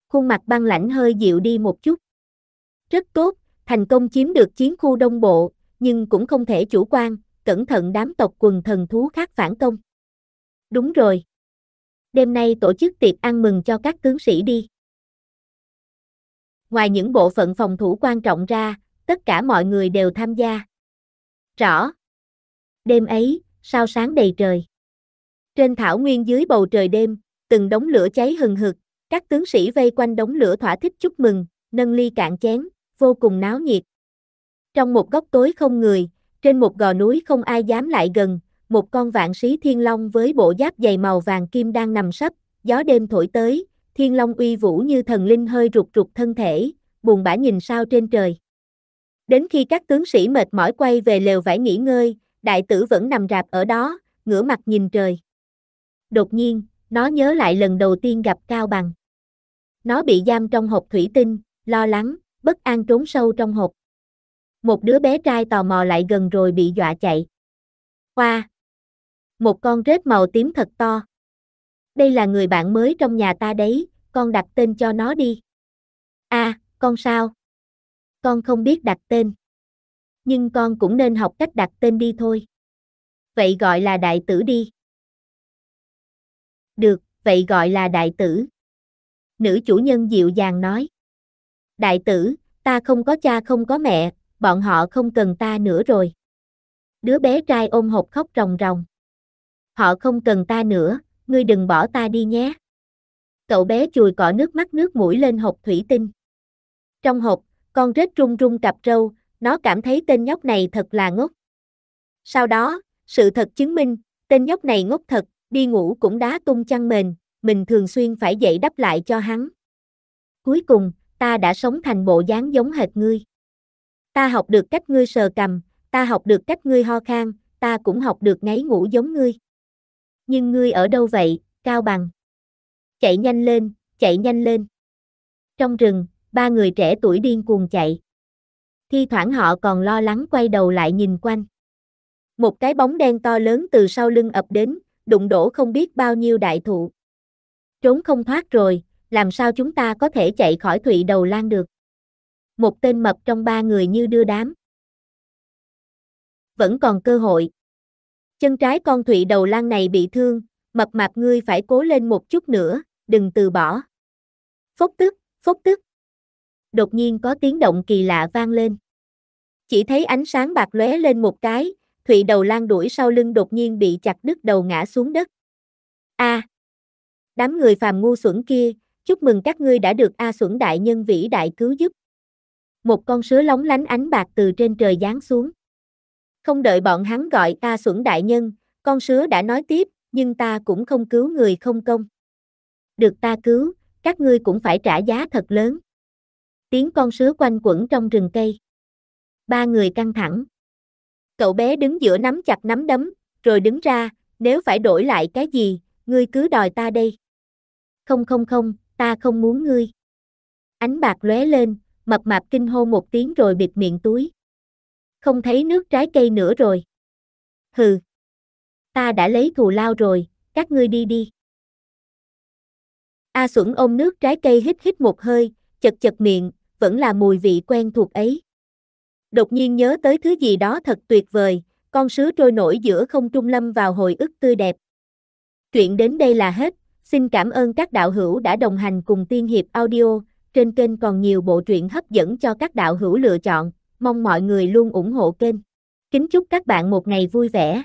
Khuôn mặt băng lãnh hơi dịu đi một chút. Rất tốt, thành công chiếm được chiến khu đông bộ, nhưng cũng không thể chủ quan, cẩn thận đám tộc quần thần thú khác phản công. Đúng rồi. Đêm nay tổ chức tiệc ăn mừng cho các tướng sĩ đi. Ngoài những bộ phận phòng thủ quan trọng ra, tất cả mọi người đều tham gia. Rõ. Đêm ấy, sao sáng đầy trời. Trên thảo nguyên dưới bầu trời đêm, từng đống lửa cháy hừng hực, các tướng sĩ vây quanh đống lửa thỏa thích chúc mừng, nâng ly cạn chén, vô cùng náo nhiệt. Trong một góc tối không người, trên một gò núi không ai dám lại gần, một con vạn sĩ thiên long với bộ giáp dày màu vàng kim đang nằm sấp, gió đêm thổi tới, thiên long uy vũ như thần linh hơi rụt rụt thân thể, buồn bã nhìn sao trên trời. Đến khi các tướng sĩ mệt mỏi quay về lều vải nghỉ ngơi, đại tử vẫn nằm rạp ở đó, ngửa mặt nhìn trời. Đột nhiên, nó nhớ lại lần đầu tiên gặp Cao Bằng. Nó bị giam trong hộp thủy tinh, lo lắng, bất an trốn sâu trong hộp. Một đứa bé trai tò mò lại gần rồi bị dọa chạy. Hoa! Một con rết màu tím thật to. Đây là người bạn mới trong nhà ta đấy, con đặt tên cho nó đi. A, à, con sao? Con không biết đặt tên. Nhưng con cũng nên học cách đặt tên đi thôi. Vậy gọi là đại tử đi. Được, vậy gọi là đại tử. Nữ chủ nhân dịu dàng nói. Đại tử, ta không có cha không có mẹ, bọn họ không cần ta nữa rồi. Đứa bé trai ôm hộp khóc ròng ròng. Họ không cần ta nữa, ngươi đừng bỏ ta đi nhé. Cậu bé chùi cọ nước mắt nước mũi lên hộp thủy tinh. Trong hộp, con rết rung rung cặp trâu. nó cảm thấy tên nhóc này thật là ngốc. Sau đó, sự thật chứng minh, tên nhóc này ngốc thật, đi ngủ cũng đá tung chăn mền, mình thường xuyên phải dậy đắp lại cho hắn. Cuối cùng, ta đã sống thành bộ dáng giống hệt ngươi. Ta học được cách ngươi sờ cầm, ta học được cách ngươi ho khan, ta cũng học được ngáy ngủ giống ngươi. Nhưng ngươi ở đâu vậy, Cao Bằng? Chạy nhanh lên, chạy nhanh lên. Trong rừng, ba người trẻ tuổi điên cuồng chạy. Thi thoảng họ còn lo lắng quay đầu lại nhìn quanh. Một cái bóng đen to lớn từ sau lưng ập đến, đụng đổ không biết bao nhiêu đại thụ. Trốn không thoát rồi, làm sao chúng ta có thể chạy khỏi thụy đầu lan được? một tên mập trong ba người như đưa đám. Vẫn còn cơ hội. Chân trái con thụy đầu lan này bị thương, mập mạp ngươi phải cố lên một chút nữa, đừng từ bỏ. Phốc tức, phốc tức. Đột nhiên có tiếng động kỳ lạ vang lên. Chỉ thấy ánh sáng bạc lóe lên một cái, thụy đầu lan đuổi sau lưng đột nhiên bị chặt đứt đầu ngã xuống đất. A. À, đám người phàm ngu xuẩn kia, chúc mừng các ngươi đã được A xuẩn đại nhân vĩ đại cứu giúp một con sứa lóng lánh ánh bạc từ trên trời giáng xuống. Không đợi bọn hắn gọi ta xuẩn đại nhân, con sứa đã nói tiếp, nhưng ta cũng không cứu người không công. Được ta cứu, các ngươi cũng phải trả giá thật lớn. Tiếng con sứa quanh quẩn trong rừng cây. Ba người căng thẳng. Cậu bé đứng giữa nắm chặt nắm đấm, rồi đứng ra, nếu phải đổi lại cái gì, ngươi cứ đòi ta đây. Không không không, ta không muốn ngươi. Ánh bạc lóe lên, mập mạp kinh hô một tiếng rồi bịt miệng túi. Không thấy nước trái cây nữa rồi. Hừ. Ta đã lấy thù lao rồi, các ngươi đi đi. A Xuẩn ôm nước trái cây hít hít một hơi, chật chật miệng, vẫn là mùi vị quen thuộc ấy. Đột nhiên nhớ tới thứ gì đó thật tuyệt vời, con sứa trôi nổi giữa không trung lâm vào hồi ức tươi đẹp. Chuyện đến đây là hết, xin cảm ơn các đạo hữu đã đồng hành cùng Tiên Hiệp Audio trên kênh còn nhiều bộ truyện hấp dẫn cho các đạo hữu lựa chọn, mong mọi người luôn ủng hộ kênh. Kính chúc các bạn một ngày vui vẻ.